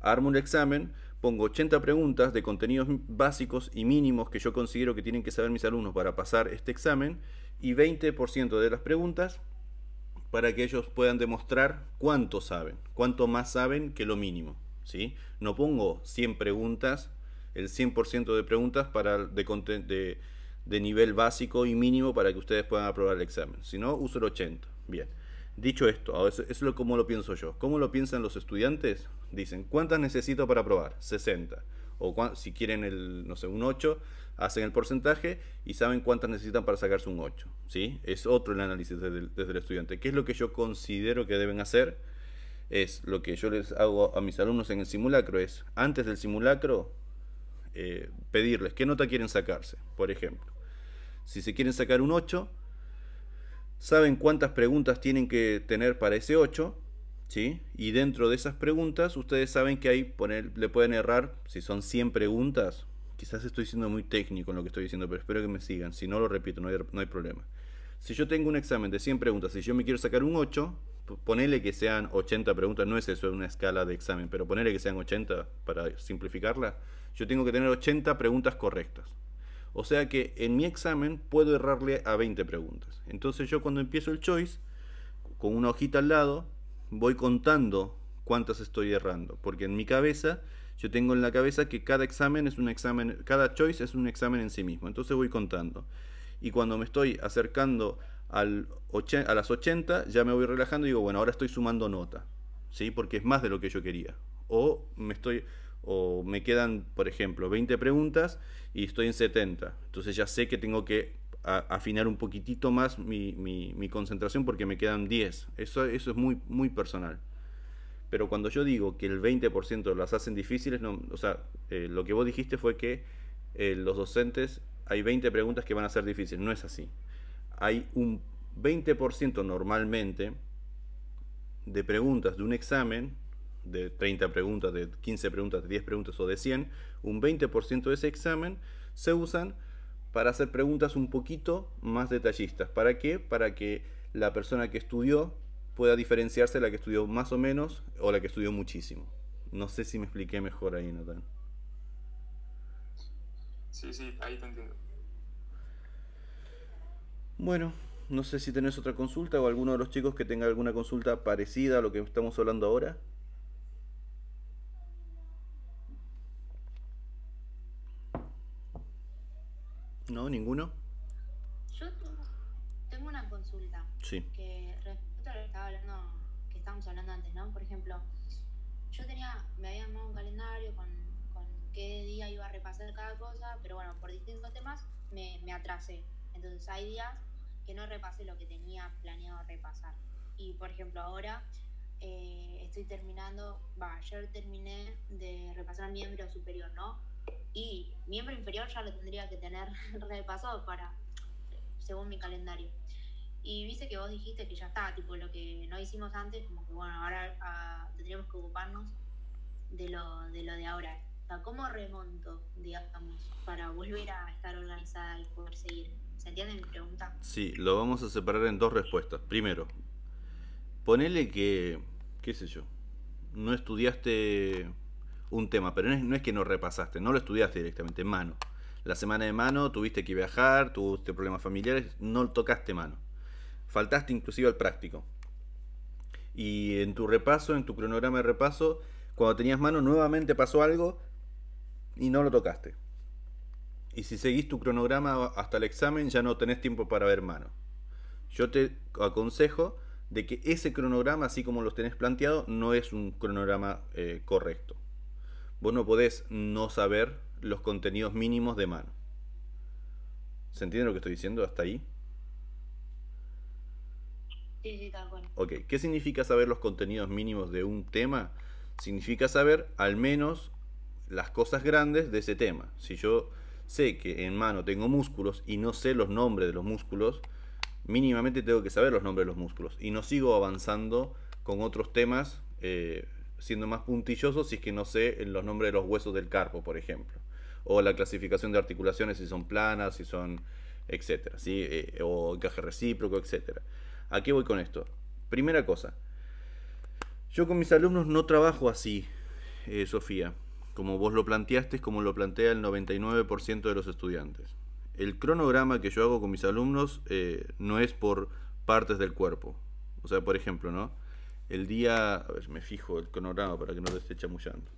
armo un examen, pongo 80 preguntas de contenidos básicos y mínimos que yo considero que tienen que saber mis alumnos para pasar este examen y 20% de las preguntas para que ellos puedan demostrar cuánto saben, cuánto más saben que lo mínimo. ¿sí? No pongo 100 preguntas, el 100% de preguntas para de, de nivel básico y mínimo para que ustedes puedan aprobar el examen, sino uso el 80. Bien. Dicho esto, eso es como lo pienso yo. ¿Cómo lo piensan los estudiantes? Dicen, ¿cuántas necesito para aprobar? 60. O si quieren el, no sé, un 8, hacen el porcentaje y saben cuántas necesitan para sacarse un 8. ¿sí? Es otro el análisis desde el, estudiante. ¿Qué es lo que yo considero que deben hacer? Es lo que yo les hago a mis alumnos en el simulacro, es antes del simulacro eh, pedirles qué nota quieren sacarse, por ejemplo. Si se quieren sacar un 8, saben cuántas preguntas tienen que tener para ese 8, ¿sí? Y dentro de esas preguntas, ustedes saben que ahí poner, le pueden errar, si son 100 preguntas, quizás estoy siendo muy técnico en lo que estoy diciendo, pero espero que me sigan, si no lo repito, no hay, no hay problema. Si yo tengo un examen de 100 preguntas, si yo me quiero sacar un 8, ponele que sean 80 preguntas, no es eso, es una escala de examen, pero ponele que sean 80 para simplificarla, yo tengo que tener 80 preguntas correctas. O sea que en mi examen puedo errarle a 20 preguntas. Entonces yo cuando empiezo el choice, con una hojita al lado, voy contando cuántas estoy errando. Porque en mi cabeza, yo tengo en la cabeza que cada examen es un examen, cada choice es un examen en sí mismo. Entonces voy contando. Y cuando me estoy acercando a las 80, ya me voy relajando y digo, bueno, ahora estoy sumando nota. ¿Sí? Porque es más de lo que yo quería. O me estoy o me quedan, por ejemplo, 20 preguntas y estoy en 70. Entonces ya sé que tengo que afinar un poquitito más mi, concentración porque me quedan 10. Eso, eso es muy, muy personal. Pero cuando yo digo que el 20% las hacen difíciles, no, o sea, eh, lo que vos dijiste fue que eh, los docentes hay 20 preguntas que van a ser difíciles. No es así. Hay un 20% normalmente de preguntas de un examen de 30 preguntas, de 15 preguntas, de 10 preguntas o de 100, un 20% de ese examen se usan para hacer preguntas un poquito más detallistas. ¿Para qué? Para que la persona que estudió pueda diferenciarse de la que estudió más o menos o la que estudió muchísimo. No sé si me expliqué mejor ahí, Natán. Sí, sí, ahí te entiendo. Bueno, no sé si tenés otra consulta o alguno de los chicos que tenga alguna consulta parecida a lo que estamos hablando ahora. ¿No? ¿Ninguno? Yo tengo una consulta. Que respecto a lo que, hablando, estábamos hablando antes, ¿no? Por ejemplo, yo tenía, me había armado un calendario con, qué día iba a repasar cada cosa, pero bueno, por distintos temas me, me atrasé. Entonces hay días que no repasé lo que tenía planeado repasar. Y por ejemplo, ahora eh, estoy terminando, va, ayer terminé de repasar miembro superior, ¿no? Y miembro inferior ya lo tendría que tener *laughs* repasado para, según mi calendario. Y viste que vos dijiste que ya está, tipo lo que no hicimos antes, como que bueno, ahora ah, tendríamos que ocuparnos de lo, de ahora. ¿cómo remonto, digamos, para volver a estar organizada y poder seguir? ¿Se entiende mi pregunta? Sí, lo vamos a separar en dos respuestas. Primero, ponele que, qué sé yo, no estudiaste un tema, pero no es, que no repasaste, no lo estudiaste directamente, mano. La semana de mano tuviste que viajar, tuviste problemas familiares, no tocaste mano. Faltaste inclusive al práctico. Y en tu repaso, en tu cronograma de repaso, cuando tenías mano nuevamente pasó algo y no lo tocaste. Y si seguís tu cronograma hasta el examen ya no tenés tiempo para ver mano. Yo te aconsejo de que ese cronograma, así como lo tenés planteado, no es un cronograma eh, correcto vos no podés no saber los contenidos mínimos de mano. ¿Se entiende lo que estoy diciendo hasta ahí? Sí, Ok, ¿qué significa saber los contenidos mínimos de un tema? Significa saber al menos las cosas grandes de ese tema. Si yo sé que en mano tengo músculos y no sé los nombres de los músculos, mínimamente tengo que saber los nombres de los músculos y no sigo avanzando con otros temas eh, siendo más puntilloso si es que no sé los nombres de los huesos del carpo, por ejemplo. O la clasificación de articulaciones, si son planas, si son, etcétera, ¿sí? Eh, o encaje recíproco, etcétera. ¿A qué voy con esto? Primera cosa, yo con mis alumnos no trabajo así, eh, Sofía, como vos lo planteaste, es como lo plantea el 99% de los estudiantes. El cronograma que yo hago con mis alumnos eh, no es por partes del cuerpo. O sea, por ejemplo, ¿no? El día, a ver, me fijo el cronograma para que no lo esté chamullando.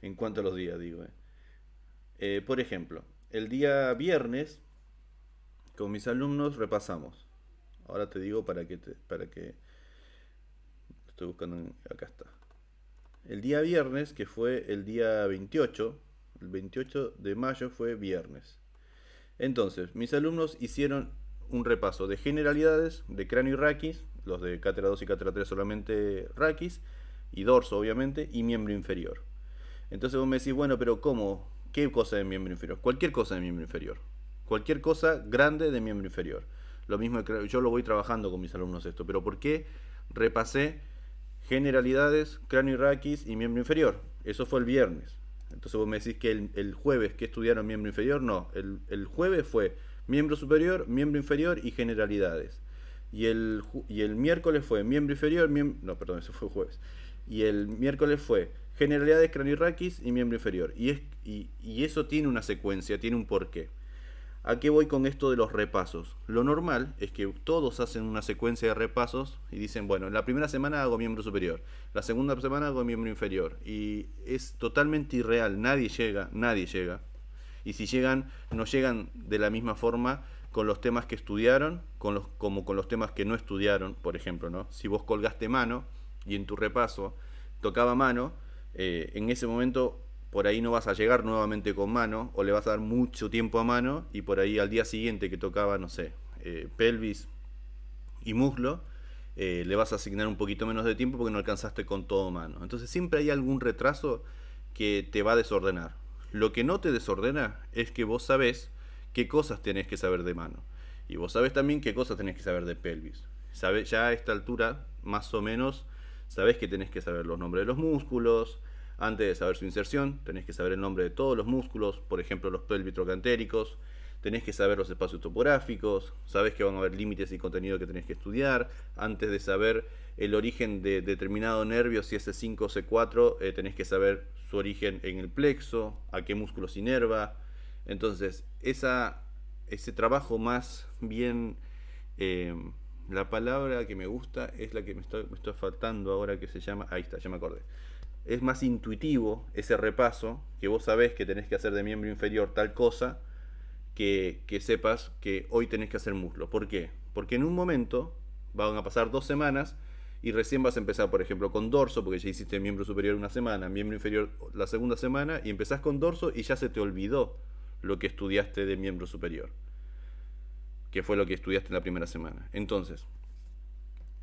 En cuanto a los días, digo. Eh. Eh, por ejemplo, el día viernes con mis alumnos repasamos. Ahora te digo para que, para que estoy buscando, acá está. El día viernes, que fue el día 28, el 28 de mayo fue viernes. Entonces, mis alumnos hicieron un repaso de generalidades, de cráneo y raquis, los de cátedra 2 y cátedra 3 solamente raquis y dorso obviamente y miembro inferior. Entonces vos me decís, bueno, pero ¿cómo? ¿Qué cosa de miembro inferior? Cualquier cosa de miembro inferior. Cualquier cosa grande de miembro inferior. Lo mismo yo lo voy trabajando con mis alumnos esto, pero ¿por qué repasé generalidades, cráneo y raquis y miembro inferior? Eso fue el viernes. Entonces vos me decís que el, jueves que estudiaron miembro inferior, no, el, el jueves fue miembro superior, miembro inferior y generalidades. Y el, y el miércoles fue miembro inferior, no, perdón, eso fue jueves. Y el miércoles fue generalidades cranirraquis y miembro inferior. Y, es, y, y eso tiene una secuencia, tiene un porqué. ¿A qué voy con esto de los repasos? Lo normal es que todos hacen una secuencia de repasos y dicen, bueno, la primera semana hago miembro superior, la segunda semana hago miembro inferior. Y es totalmente irreal, nadie llega, nadie llega. Y si llegan, no llegan de la misma forma con los temas que estudiaron, con los, como con los temas que no estudiaron, por ejemplo, ¿no? Si vos colgaste mano y en tu repaso tocaba mano, eh, en ese momento por ahí no vas a llegar nuevamente con mano o le vas a dar mucho tiempo a mano y por ahí al día siguiente que tocaba, no sé, eh, pelvis y muslo, eh, le vas a asignar un poquito menos de tiempo porque no alcanzaste con todo mano. Entonces siempre hay algún retraso que te va a desordenar. Lo que no te desordena es que vos sabés qué cosas tenés que saber de mano. Y vos sabés también qué cosas tenés que saber de pelvis. Sabés, ya a esta altura, más o menos, sabés que tenés que saber los nombres de los músculos. Antes de saber su inserción, tenés que saber el nombre de todos los músculos, por ejemplo, los trocantéricos. Tenés que saber los espacios topográficos, sabés que van a haber límites y contenido que tenés que estudiar. Antes de saber el origen de determinado nervio, si es C5 o C4, eh, tenés que saber su origen en el plexo, a qué músculo se inerva, entonces, esa, ese trabajo más bien, eh, la palabra que me gusta es la que me estoy faltando ahora que se llama, ahí está, ya me acordé. Es más intuitivo ese repaso, que vos sabés que tenés que hacer de miembro inferior tal cosa, que, que sepas que hoy tenés que hacer muslo. ¿Por qué? Porque en un momento van a pasar dos semanas y recién vas a empezar, por ejemplo, con dorso, porque ya hiciste miembro superior una semana, miembro inferior la segunda semana, y empezás con dorso y ya se te olvidó lo que estudiaste de miembro superior, que fue lo que estudiaste en la primera semana. Entonces,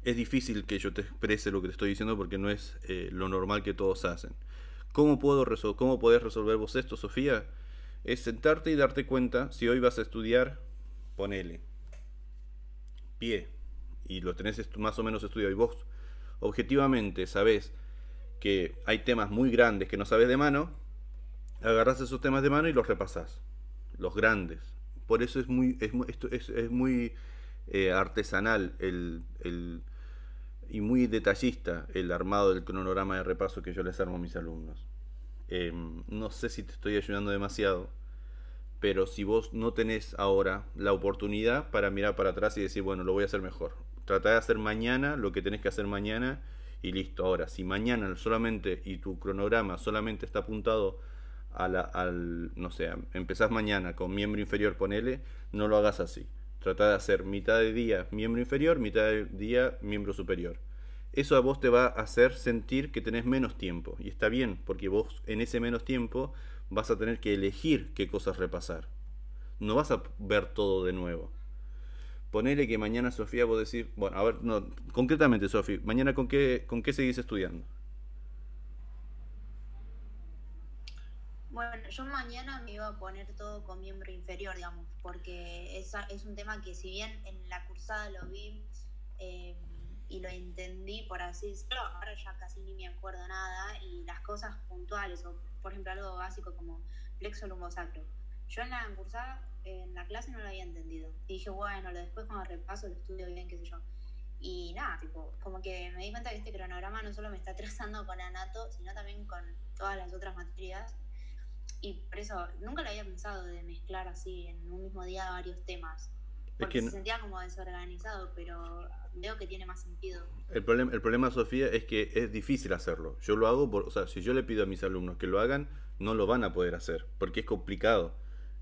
es difícil que yo te exprese lo que te estoy diciendo porque no es eh, lo normal que todos hacen. ¿Cómo, puedo ¿Cómo podés resolver vos esto, Sofía? Es sentarte y darte cuenta si hoy vas a estudiar, ponele, pie, y lo tenés más o menos estudiado y vos objetivamente sabés que hay temas muy grandes que no sabes de mano, agarras esos temas de mano y los repasás, los grandes. Por eso es muy, esto es, muy eh, artesanal y muy detallista el armado del cronograma de repaso que yo les armo a mis alumnos. Em, no sé si te estoy ayudando demasiado, pero si vos no tenés ahora la oportunidad para mirar para atrás y decir, bueno, lo voy a hacer mejor. Trata de hacer mañana lo que tenés que hacer mañana y listo. Ahora, si mañana solamente y tu cronograma solamente está apuntado al, no sé, empezás mañana con miembro inferior, ponele, no lo hagas así. Trata de hacer mitad de día miembro inferior, mitad de día miembro superior. Eso a vos te va a hacer sentir que tenés menos tiempo. Y está bien, porque vos en ese menos tiempo vas a tener que elegir qué cosas repasar. No vas a ver todo de nuevo. Ponele que mañana Sofía vos decís, bueno, a ver, no, concretamente Sofía, mañana con con qué seguís estudiando. Bueno, yo mañana me iba a poner todo con miembro inferior, digamos, porque es, es un tema que si bien en la cursada lo vi eh, y lo entendí, por así decirlo, ahora ya casi ni me acuerdo nada y las cosas puntuales, o por ejemplo algo básico como plexo lumbosacro. Yo en la cursada, en la clase no lo había entendido. Y dije, bueno, lo después cuando repaso lo estudio bien, qué sé yo. Y nada, tipo, como que me di cuenta que este cronograma no solo me está *laughs* trazando con Anato, sino también con todas las otras materias y por eso nunca lo había pensado de mezclar así en un mismo día varios temas. Porque se sentía como desorganizado, pero veo que tiene más sentido. El problema, el problema, Sofía, es que es difícil hacerlo. Yo lo hago, por, o sea, si yo le pido a mis alumnos que lo hagan, no lo van a poder hacer, porque es complicado.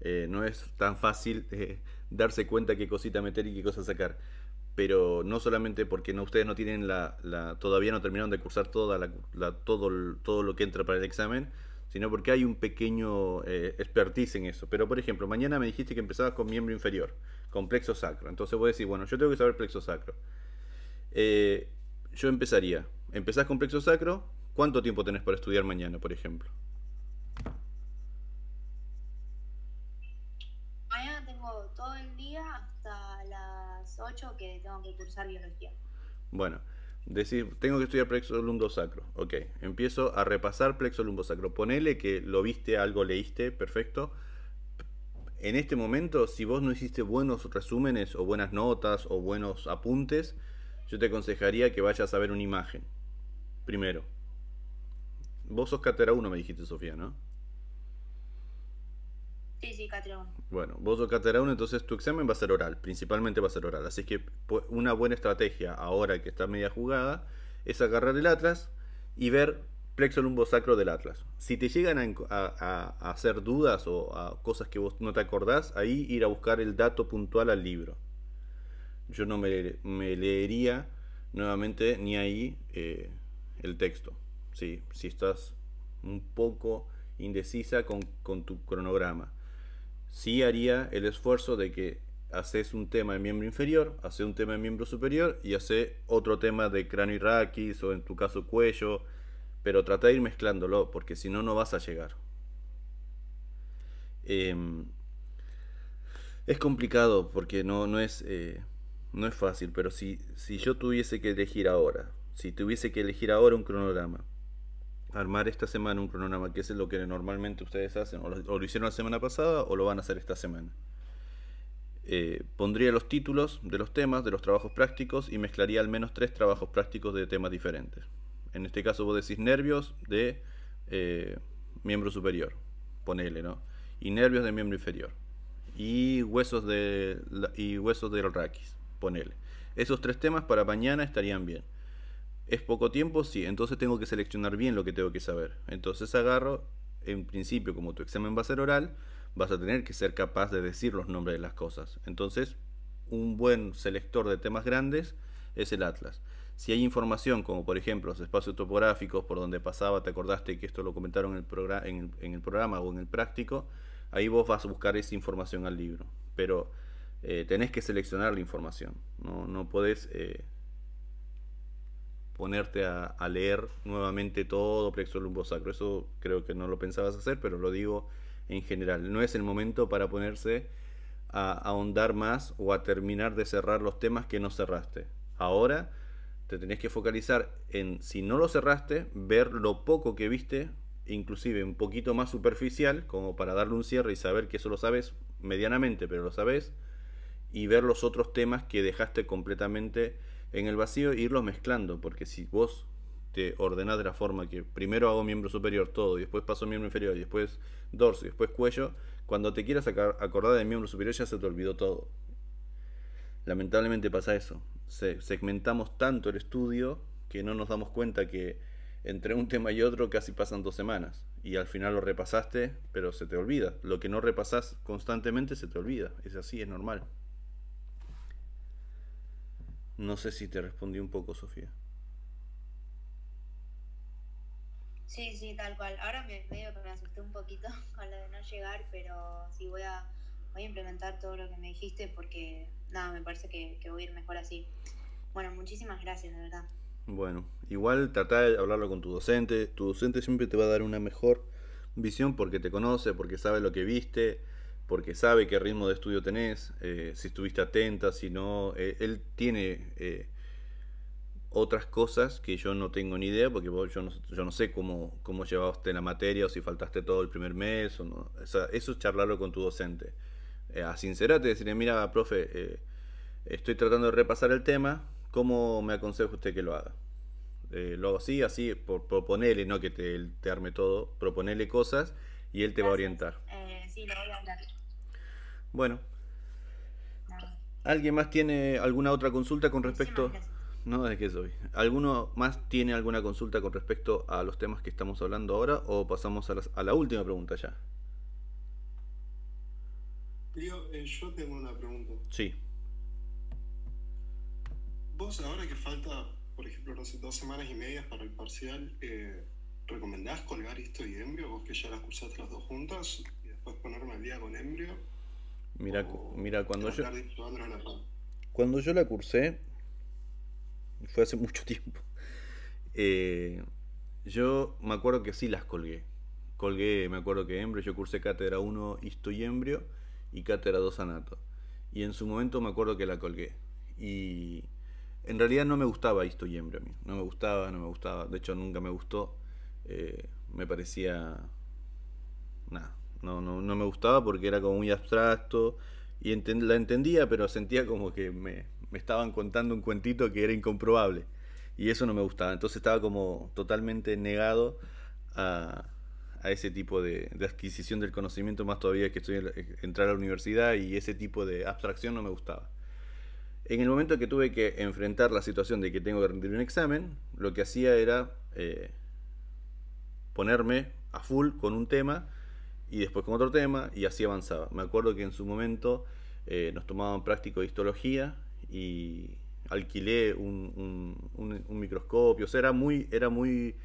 Eh, no es tan fácil eh, darse cuenta qué cosita meter y qué cosa sacar. Pero no solamente porque no, ustedes no tienen la, la todavía no terminaron de cursar toda la, todo, todo lo que entra para el examen, sino porque hay un pequeño eh, expertise en eso. Pero por ejemplo, mañana me dijiste que empezabas con miembro inferior, con plexo sacro. Entonces voy a decir, bueno, yo tengo que saber plexo sacro. Eh, yo empezaría. Empezás con plexo sacro, ¿cuánto tiempo tenés para estudiar mañana, por ejemplo? Mañana tengo todo el día hasta las 8 que tengo que cursar biología. Bueno, Decir, tengo que estudiar plexo Lumbosacro. sacro. Ok, empiezo a repasar plexo Lumbosacro. sacro. Ponele que lo viste, algo leíste, perfecto. En este momento, si vos no hiciste buenos resúmenes o buenas notas o buenos apuntes, yo te aconsejaría que vayas a ver una imagen. Primero. Vos sos catera 1, me dijiste, Sofía, ¿no? Sí, sí, Bueno, vos o Caterón, entonces tu examen va a ser oral, principalmente va a ser oral. Así que pues, una buena estrategia ahora que está media jugada es agarrar el Atlas y ver plexo sacro del Atlas. Si te llegan a, hacer dudas o a cosas que vos no te acordás, ahí ir a buscar el dato puntual al libro. Yo no me, leería nuevamente ni ahí eh, el texto. Sí, si estás un poco indecisa con tu cronograma sí haría el esfuerzo de que haces un tema de miembro inferior, haces un tema de miembro superior y haces otro tema de cráneo y raquis o en tu caso cuello, pero trata de ir mezclándolo porque si no, no vas a llegar. Em, es complicado porque no, es, eh, no es fácil, pero si yo tuviese que elegir ahora, si tuviese que elegir ahora un cronograma, armar esta semana un cronograma, que es lo que normalmente ustedes hacen, o lo, hicieron la semana pasada o lo van a hacer esta semana. Eh, pondría los títulos de los temas, de los trabajos prácticos y mezclaría al menos tres trabajos prácticos de temas diferentes. En este caso vos decís nervios de eh, miembro superior, ponele, ¿no? Y nervios de miembro inferior. Y huesos, de, y huesos del raquis, ponele. Esos tres temas para mañana estarían bien. ¿Es poco tiempo? Sí, entonces tengo que seleccionar bien lo que tengo que saber. Entonces agarro, en principio, como tu examen va a ser oral, vas a tener que ser capaz de decir los nombres de las cosas. Entonces, un buen selector de temas grandes es el atlas. Si hay información, como por ejemplo los espacios topográficos por donde pasaba, te acordaste que esto lo comentaron en el, programa o en el práctico, ahí vos vas a buscar esa información al libro. Pero eh, tenés que seleccionar la información, no, no podés... Eh, ponerte a, leer nuevamente todo Plexo Lumbo Sacro. Eso creo que no lo pensabas hacer, pero lo digo en general. No es el momento para ponerse a ahondar más o a terminar de cerrar los temas que no cerraste. Ahora te tenés que focalizar en, si no lo cerraste, ver lo poco que viste, inclusive un poquito más superficial, como para darle un cierre y saber que eso lo sabes medianamente, pero lo sabes, y ver los otros temas que dejaste completamente en el vacío e irlos mezclando, porque si vos te ordenás de la forma que primero hago miembro superior todo, y después paso miembro inferior, y después dorso, y después cuello, cuando te quieras acordar de miembro superior ya se te olvidó todo. Lamentablemente pasa eso. segmentamos tanto el estudio que no nos damos cuenta que entre un tema y otro casi pasan dos semanas y al final lo repasaste, pero se te olvida. Lo que no repasas constantemente se te olvida. Es así, es normal. No sé si te respondí un poco, Sofía. Sí, sí, tal cual. Ahora me, medio que me asusté un poquito *laughs* con lo de no llegar, pero sí voy a, implementar todo lo que me dijiste porque nada, me parece que, que voy a ir mejor así. Bueno, muchísimas gracias, de verdad. Bueno, igual trata de hablarlo con tu docente. Tu docente siempre te va a dar una mejor visión porque te conoce, porque sabe lo que viste, porque sabe qué ritmo de estudio tenés, eh, si estuviste atenta, si no. Eh, él tiene eh, otras cosas que yo no tengo ni idea, porque yo, no, sé cómo, cómo llevaste la materia o si faltaste todo el primer mes. O, no. eso es charlarlo con tu docente. a sincerate, decirle, mira, profe, estoy tratando de repasar el tema, ¿cómo me aconseja usted que lo haga? lo hago así, así, proponele, no que te, te arme todo, proponele cosas y él te va a orientar. Bueno. ¿Alguien más tiene alguna otra consulta con respecto? No, de que soy. ¿Alguno más tiene alguna consulta con respecto a los temas que estamos hablando ahora o pasamos a, la última pregunta ya? Eh, yo tengo una pregunta. Sí. Vos ahora que falta, por ejemplo, dos semanas y media para el parcial, eh, ¿recomendás colgar esto y Embrio? Vos que ya las cursaste las dos juntas, ponerme al día con Embrio. Mira, mira cuando yo. cuando yo la cursé, fue hace *laughs* mucho tiempo. Eh, yo me acuerdo que sí las colgué. Colgué, me acuerdo que Embrio, yo cursé cátedra 1 Histo y Embrio y cátedra 2 Anato. Y en su momento me acuerdo que la colgué. Y en realidad no me gustaba Histo y Embrio a mí. No me gustaba, no me gustaba. De hecho, nunca me gustó. Eh, me parecía. Nada, no, me gustaba porque era como muy abstracto y la entendía, pero sentía como que me, estaban contando un cuentito que era incomprobable. Y eso no me gustaba. Entonces estaba como totalmente negado a, ese tipo de, adquisición del conocimiento, más todavía que estoy eh, entrar a la universidad y ese tipo de abstracción no me gustaba. En el momento que tuve que enfrentar la situación de que tengo que rendir un examen, lo que hacía era eh, ponerme a full con un tema y después con otro tema, y así avanzaba. Me acuerdo que en su momento eh, nos tomaban práctico de histología y alquilé un, microscopio, o sea, era muy, era muy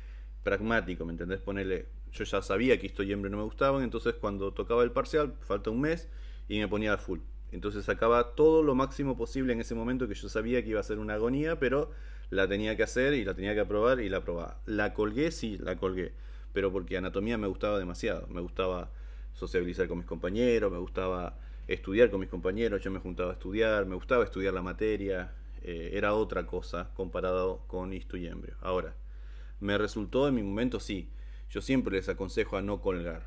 pragmático, ¿me entendés? Ponerle, yo ya sabía que histo y hembra no me gustaban, entonces cuando tocaba el parcial, falta un mes, y me ponía al full. Entonces sacaba todo lo máximo posible en ese momento que yo sabía que iba a ser una agonía, pero la tenía que hacer y la tenía que aprobar y la aprobaba. La colgué, sí, la colgué pero porque anatomía me gustaba demasiado. Me gustaba sociabilizar con mis compañeros, me gustaba estudiar con mis compañeros, yo me juntaba a estudiar, me gustaba estudiar la materia, eh, era otra cosa comparado con histo y embrio. Ahora, me resultó en mi momento sí, yo siempre les aconsejo a no colgar.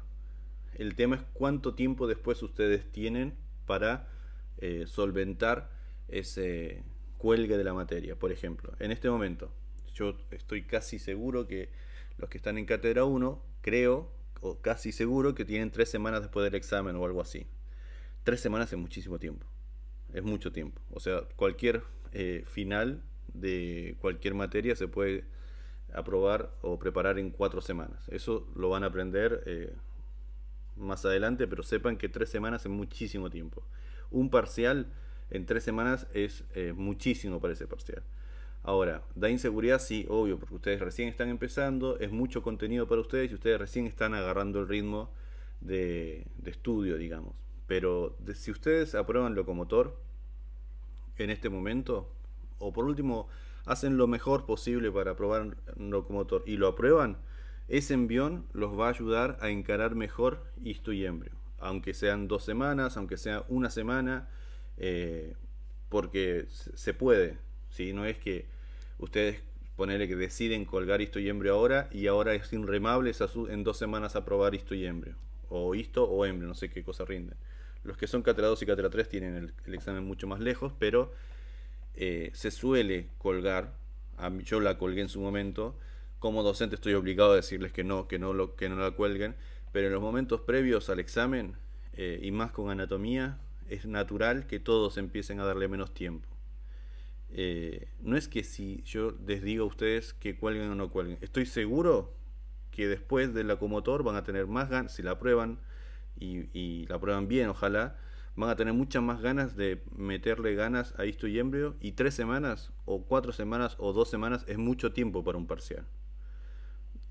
El tema es cuánto tiempo después ustedes tienen para eh, solventar ese cuelgue de la materia. Por ejemplo, en este momento, yo estoy casi seguro que los que están en cátedra 1, creo, o casi seguro, que tienen tres semanas después del examen o algo así. Tres semanas es muchísimo tiempo. Es mucho tiempo. O sea, cualquier eh, final de cualquier materia se puede aprobar o preparar en cuatro semanas. Eso lo van a aprender eh, más adelante, pero sepan que tres semanas es muchísimo tiempo. Un parcial en tres semanas es eh, muchísimo para ese parcial. Ahora, da inseguridad, sí, obvio, porque ustedes recién están empezando, es mucho contenido para ustedes y ustedes recién están agarrando el ritmo de, estudio, digamos. Pero si ustedes aprueban locomotor en este momento, o por último, hacen lo mejor posible para aprobar locomotor y lo aprueban, ese envión los va a ayudar a encarar mejor esto y Embrio. Aunque sean dos semanas, aunque sea una semana, eh, porque se puede. si No es que ustedes ponerle que deciden colgar esto y Embrio ahora y ahora es inremable en dos semanas aprobar esto y Embrio. O esto o Embrio, no sé qué cosa rinden. Los que son cátedra 2 y cátedra 3 tienen el, examen mucho más lejos, pero eh, se suele colgar, yo la colgué en su momento, como docente estoy obligado a decirles que no, que no, lo, que no la cuelguen, pero en los momentos previos al examen, eh, y más con anatomía, es natural que todos empiecen a darle menos tiempo. Eh, no es que si yo les digo a ustedes que cuelguen o no cuelguen. Estoy seguro que después del locomotor van a tener más ganas, si la prueban y, la prueban bien, ojalá, van a tener muchas más ganas de meterle ganas a esto y embrio. Y tres semanas, o cuatro semanas, o dos semanas es mucho tiempo para un parcial.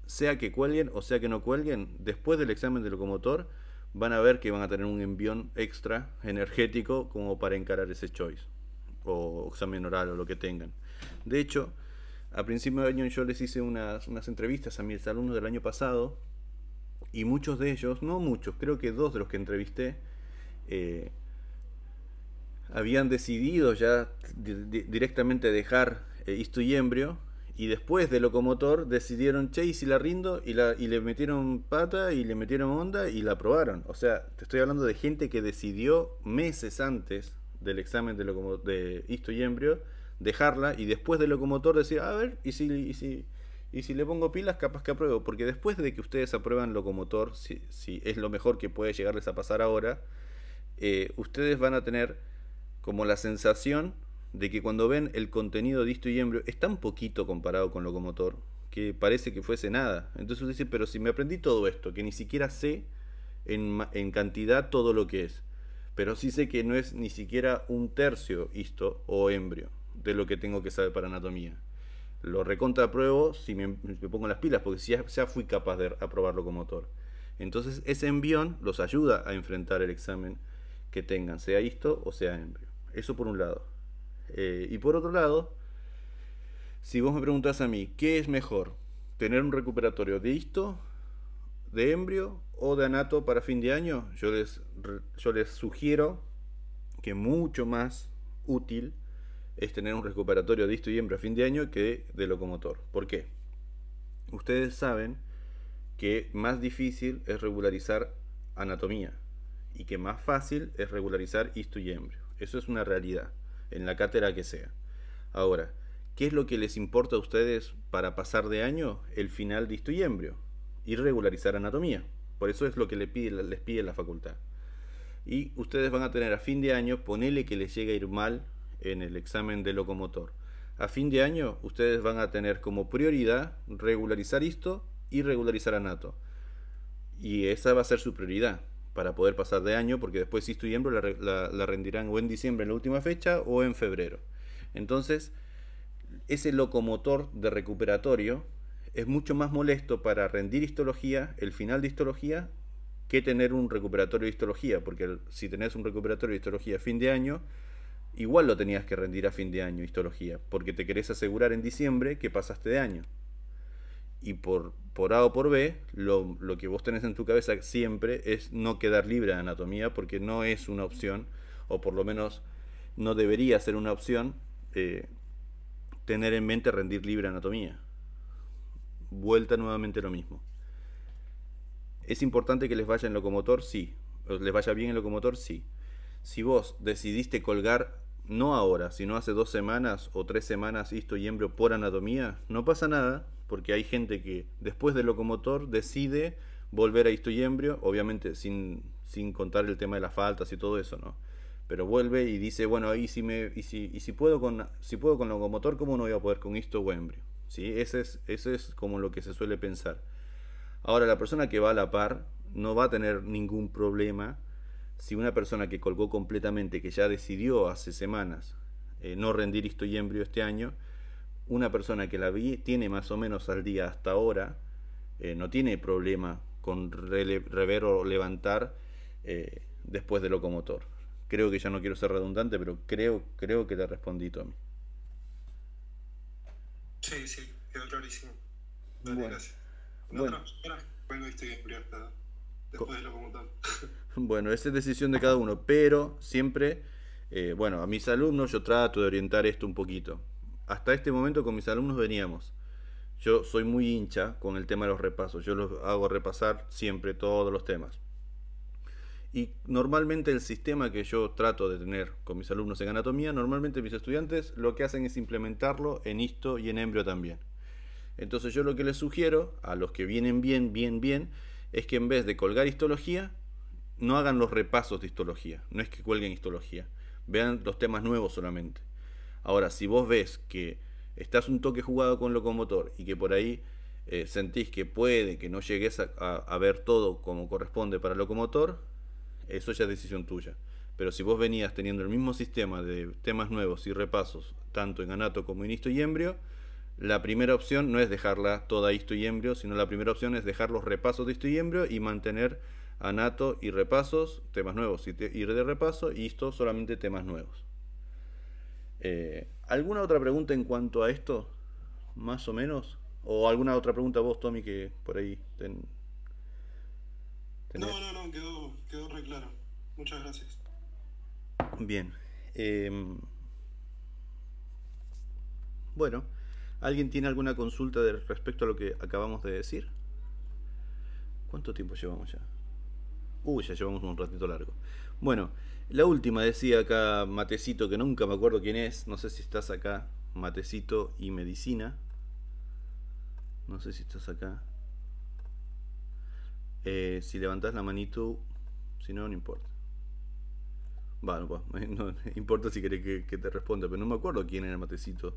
Sea que cuelguen o sea que no cuelguen, después del examen del locomotor van a ver que van a tener un envión extra energético como para encarar ese choice o examen oral o lo que tengan. De hecho, a principios de año yo les hice unas, entrevistas a mis alumnos del año pasado y muchos de ellos, no muchos, creo que dos de los que entrevisté, eh, habían decidido ya directamente dejar eh, y Embrio y después de Locomotor decidieron, chase y la rindo, y, la, y le metieron pata y le metieron onda y la aprobaron. O sea, te estoy hablando de gente que decidió meses antes del examen de, de histo y embrio, dejarla y después del locomotor decir, a ver, y si, y y si le pongo pilas, capaz que apruebo. Porque después de que ustedes aprueban locomotor, si, es lo mejor que puede llegarles a pasar ahora, eh, ustedes van a tener como la sensación de que cuando ven el contenido de histo y embrio es tan poquito comparado con locomotor que parece que fuese nada. Entonces ustedes dice, pero si me aprendí todo esto, que ni siquiera sé en, en cantidad todo lo que es pero sí sé que no es ni siquiera un tercio histo o embrio de lo que tengo que saber para anatomía. Lo recontrapruebo si me, pongo las pilas, porque ya, ya fui capaz de aprobarlo como motor Entonces ese envión los ayuda a enfrentar el examen que tengan, sea histo o sea embrio. Eso por un lado. Eh, y por otro lado, si vos me preguntás a mí, ¿qué es mejor? ¿Tener un recuperatorio de histo de Embrio o de Anato para fin de año, yo les, yo les sugiero que mucho más útil es tener un recuperatorio de histo y Embrio a fin de año que de Locomotor. ¿Por qué? Ustedes saben que más difícil es regularizar anatomía y que más fácil es regularizar histo y Embrio. Eso es una realidad, en la cátedra que sea. Ahora, ¿qué es lo que les importa a ustedes para pasar de año? El final de histo y Embrio y regularizar anatomía. Por eso es lo que les pide, la facultad. Y ustedes van a tener a fin de año, ponele que les llegue a ir mal en el examen de locomotor. A fin de año, ustedes van a tener como prioridad regularizar esto y regularizar anato. Y esa va a ser su prioridad para poder pasar de año, porque después si y la, la rendirán o en diciembre en la última fecha o en febrero. Entonces, ese locomotor de recuperatorio es mucho más molesto para rendir histología, el final de histología, que tener un recuperatorio de histología, porque si tenés un recuperatorio de histología a fin de año, igual lo tenías que rendir a fin de año histología, porque te querés asegurar en diciembre que pasaste de año. Y por, por A o por B, lo, que vos tenés en tu cabeza siempre es no quedar libre de anatomía, porque no es una opción, o por lo menos no debería ser una opción, eh, tener en mente rendir libre anatomía vuelta nuevamente lo mismo. ¿Es importante que les vaya en locomotor? Sí. ¿Les vaya bien en locomotor? Sí. Si vos decidiste colgar, no ahora, sino hace dos semanas o tres semanas, isto y embrio por anatomía, no pasa nada, porque hay gente que después del locomotor decide volver a isto y embrio, obviamente sin, sin contar el tema de las faltas y todo eso, ¿no? Pero vuelve y dice, bueno, ¿y si, me, y si, y si, puedo, con, si puedo con locomotor, cómo no voy a poder con isto o embrio? Ese es, eso es como lo que se suele pensar. Ahora, la persona que va a la par no va a tener ningún problema si una persona que colgó completamente, que ya decidió hace semanas eh, no rendir esto y embrio este año, una persona que la vi tiene más o menos al día hasta ahora, eh, no tiene problema con rever o levantar eh, después de locomotor. Creo que ya no quiero ser redundante, pero creo, creo que le respondí, Tommy. Sí, sí, quedó clarísimo. bueno. bueno. bueno, esa es decisión de cada uno, pero siempre, eh, bueno, a mis alumnos yo trato de orientar esto un poquito. Hasta este momento con mis alumnos veníamos. Yo soy muy hincha con el tema de los repasos. Yo los hago repasar siempre todos los temas. Y normalmente el sistema que yo trato de tener con mis alumnos en anatomía, normalmente mis estudiantes lo que hacen es implementarlo en histo y en embrio también. Entonces yo lo que les sugiero a los que vienen bien, bien, bien, es que en vez de colgar histología, no hagan los repasos de histología. No es que cuelguen histología. Vean los temas nuevos solamente. Ahora, si vos ves que estás un toque jugado con locomotor y que por ahí eh, sentís que puede que no llegues a ver todo como corresponde para locomotor, eso ya es decisión tuya. Pero si vos venías teniendo el mismo sistema de temas nuevos y repasos, tanto en anato como en histo y embrio, la primera opción no es dejarla toda histo y embrio, sino la primera opción es dejar los repasos de histo y embrio y mantener anato y repasos, temas nuevos y, ir de repaso, y histo solamente temas nuevos. Eh, ¿Alguna otra pregunta en cuanto a esto? Más o menos. ¿O alguna otra pregunta vos, Tommy, que por ahí ten, no, no, no, quedó, quedó re claro. Muchas gracias. Bien. Em, bueno, ¿alguien tiene alguna consulta respecto a lo que acabamos de decir? ¿Cuánto tiempo llevamos ya? Uy, ya llevamos un ratito largo. Bueno, la última decía acá Matecito, que nunca me acuerdo quién es. No sé si estás acá, Matecito y Medicina. No sé si estás acá. Eh, si levantas la manito, si no, no importa. Bueno, *laughs* no importa si querés que, te responda, pero no me acuerdo quién era Matecito.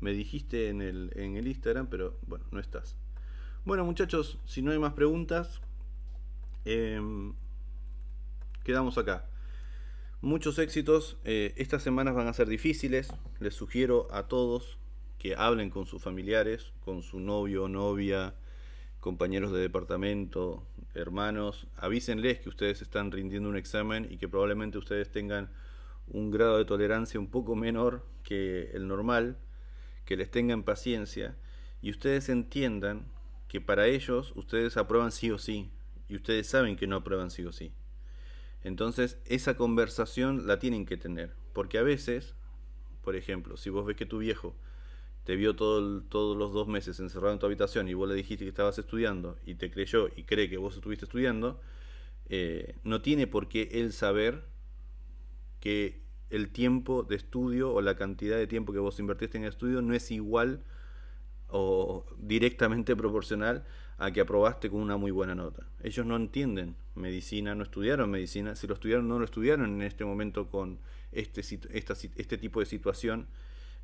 Me dijiste en el, Instagram, pero bueno, no estás. Bueno, muchachos, si no hay más preguntas, em, quedamos acá. Muchos éxitos. Eh, estas semanas van a ser difíciles. Les sugiero a todos que hablen con sus familiares, con su novio o novia, compañeros de departamento, hermanos, avísenles que ustedes están rindiendo un examen y que probablemente ustedes tengan un grado de tolerancia un poco menor que el normal, que les tengan paciencia y ustedes entiendan que para ellos ustedes aprueban sí o sí y ustedes saben que no aprueban sí o sí. Entonces esa conversación la tienen que tener, porque a veces, por ejemplo, si vos ves que tu viejo te vio todos los dos meses encerrado en tu habitación y vos le dijiste que estabas estudiando y te creyó y cree que vos estuviste estudiando, eh, no tiene por qué él saber que el tiempo de estudio o la cantidad de tiempo que vos invertiste en el estudio no es igual o directamente proporcional a que aprobaste con una muy buena nota. Ellos no entienden medicina, no estudiaron medicina, si lo estudiaron no lo estudiaron en este momento con este, este tipo de situación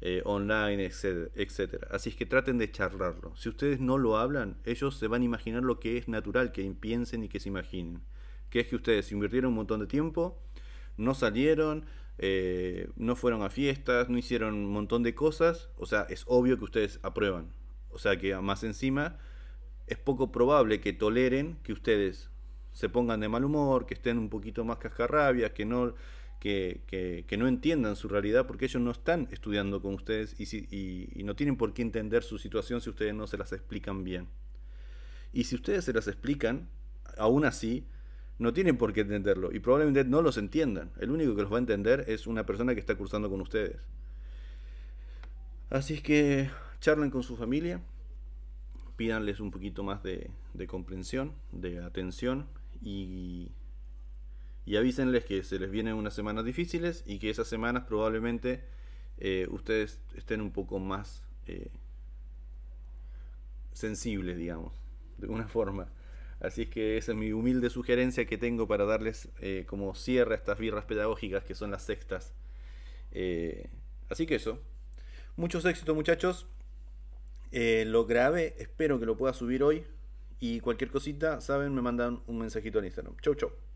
eh, online, etcétera, Así es que traten de charlarlo. Si ustedes no lo hablan, ellos se van a imaginar lo que es natural que piensen y que se imaginen. Que es que ustedes invirtieron un montón de tiempo, no salieron, eh, no fueron a fiestas, no hicieron un montón de cosas. O sea, es obvio que ustedes aprueban. O sea que más encima es poco probable que toleren que ustedes se pongan de mal humor, que estén un poquito más cascarrabias, que no que, no entiendan su realidad porque ellos no están estudiando con ustedes y, no tienen por qué entender su situación si ustedes no se las explican bien. Y si ustedes se las explican, aún así, no tienen por qué entenderlo y probablemente no los entiendan. El único que los va a entender es una persona que está cursando con ustedes. Así es que charlen con su familia, pídanles un poquito más de comprensión, de atención y y avísenles que se les vienen unas semanas difíciles y que esas semanas probablemente eh, ustedes estén un poco más eh, sensibles, digamos, de una forma. Así es que esa es mi humilde sugerencia que tengo para darles eh, como cierre a estas birras pedagógicas que son las sextas. así que eso. Muchos éxitos muchachos. lo grave, espero que lo pueda subir hoy. Y cualquier cosita, saben, me mandan un mensajito en Instagram. Chau, chau.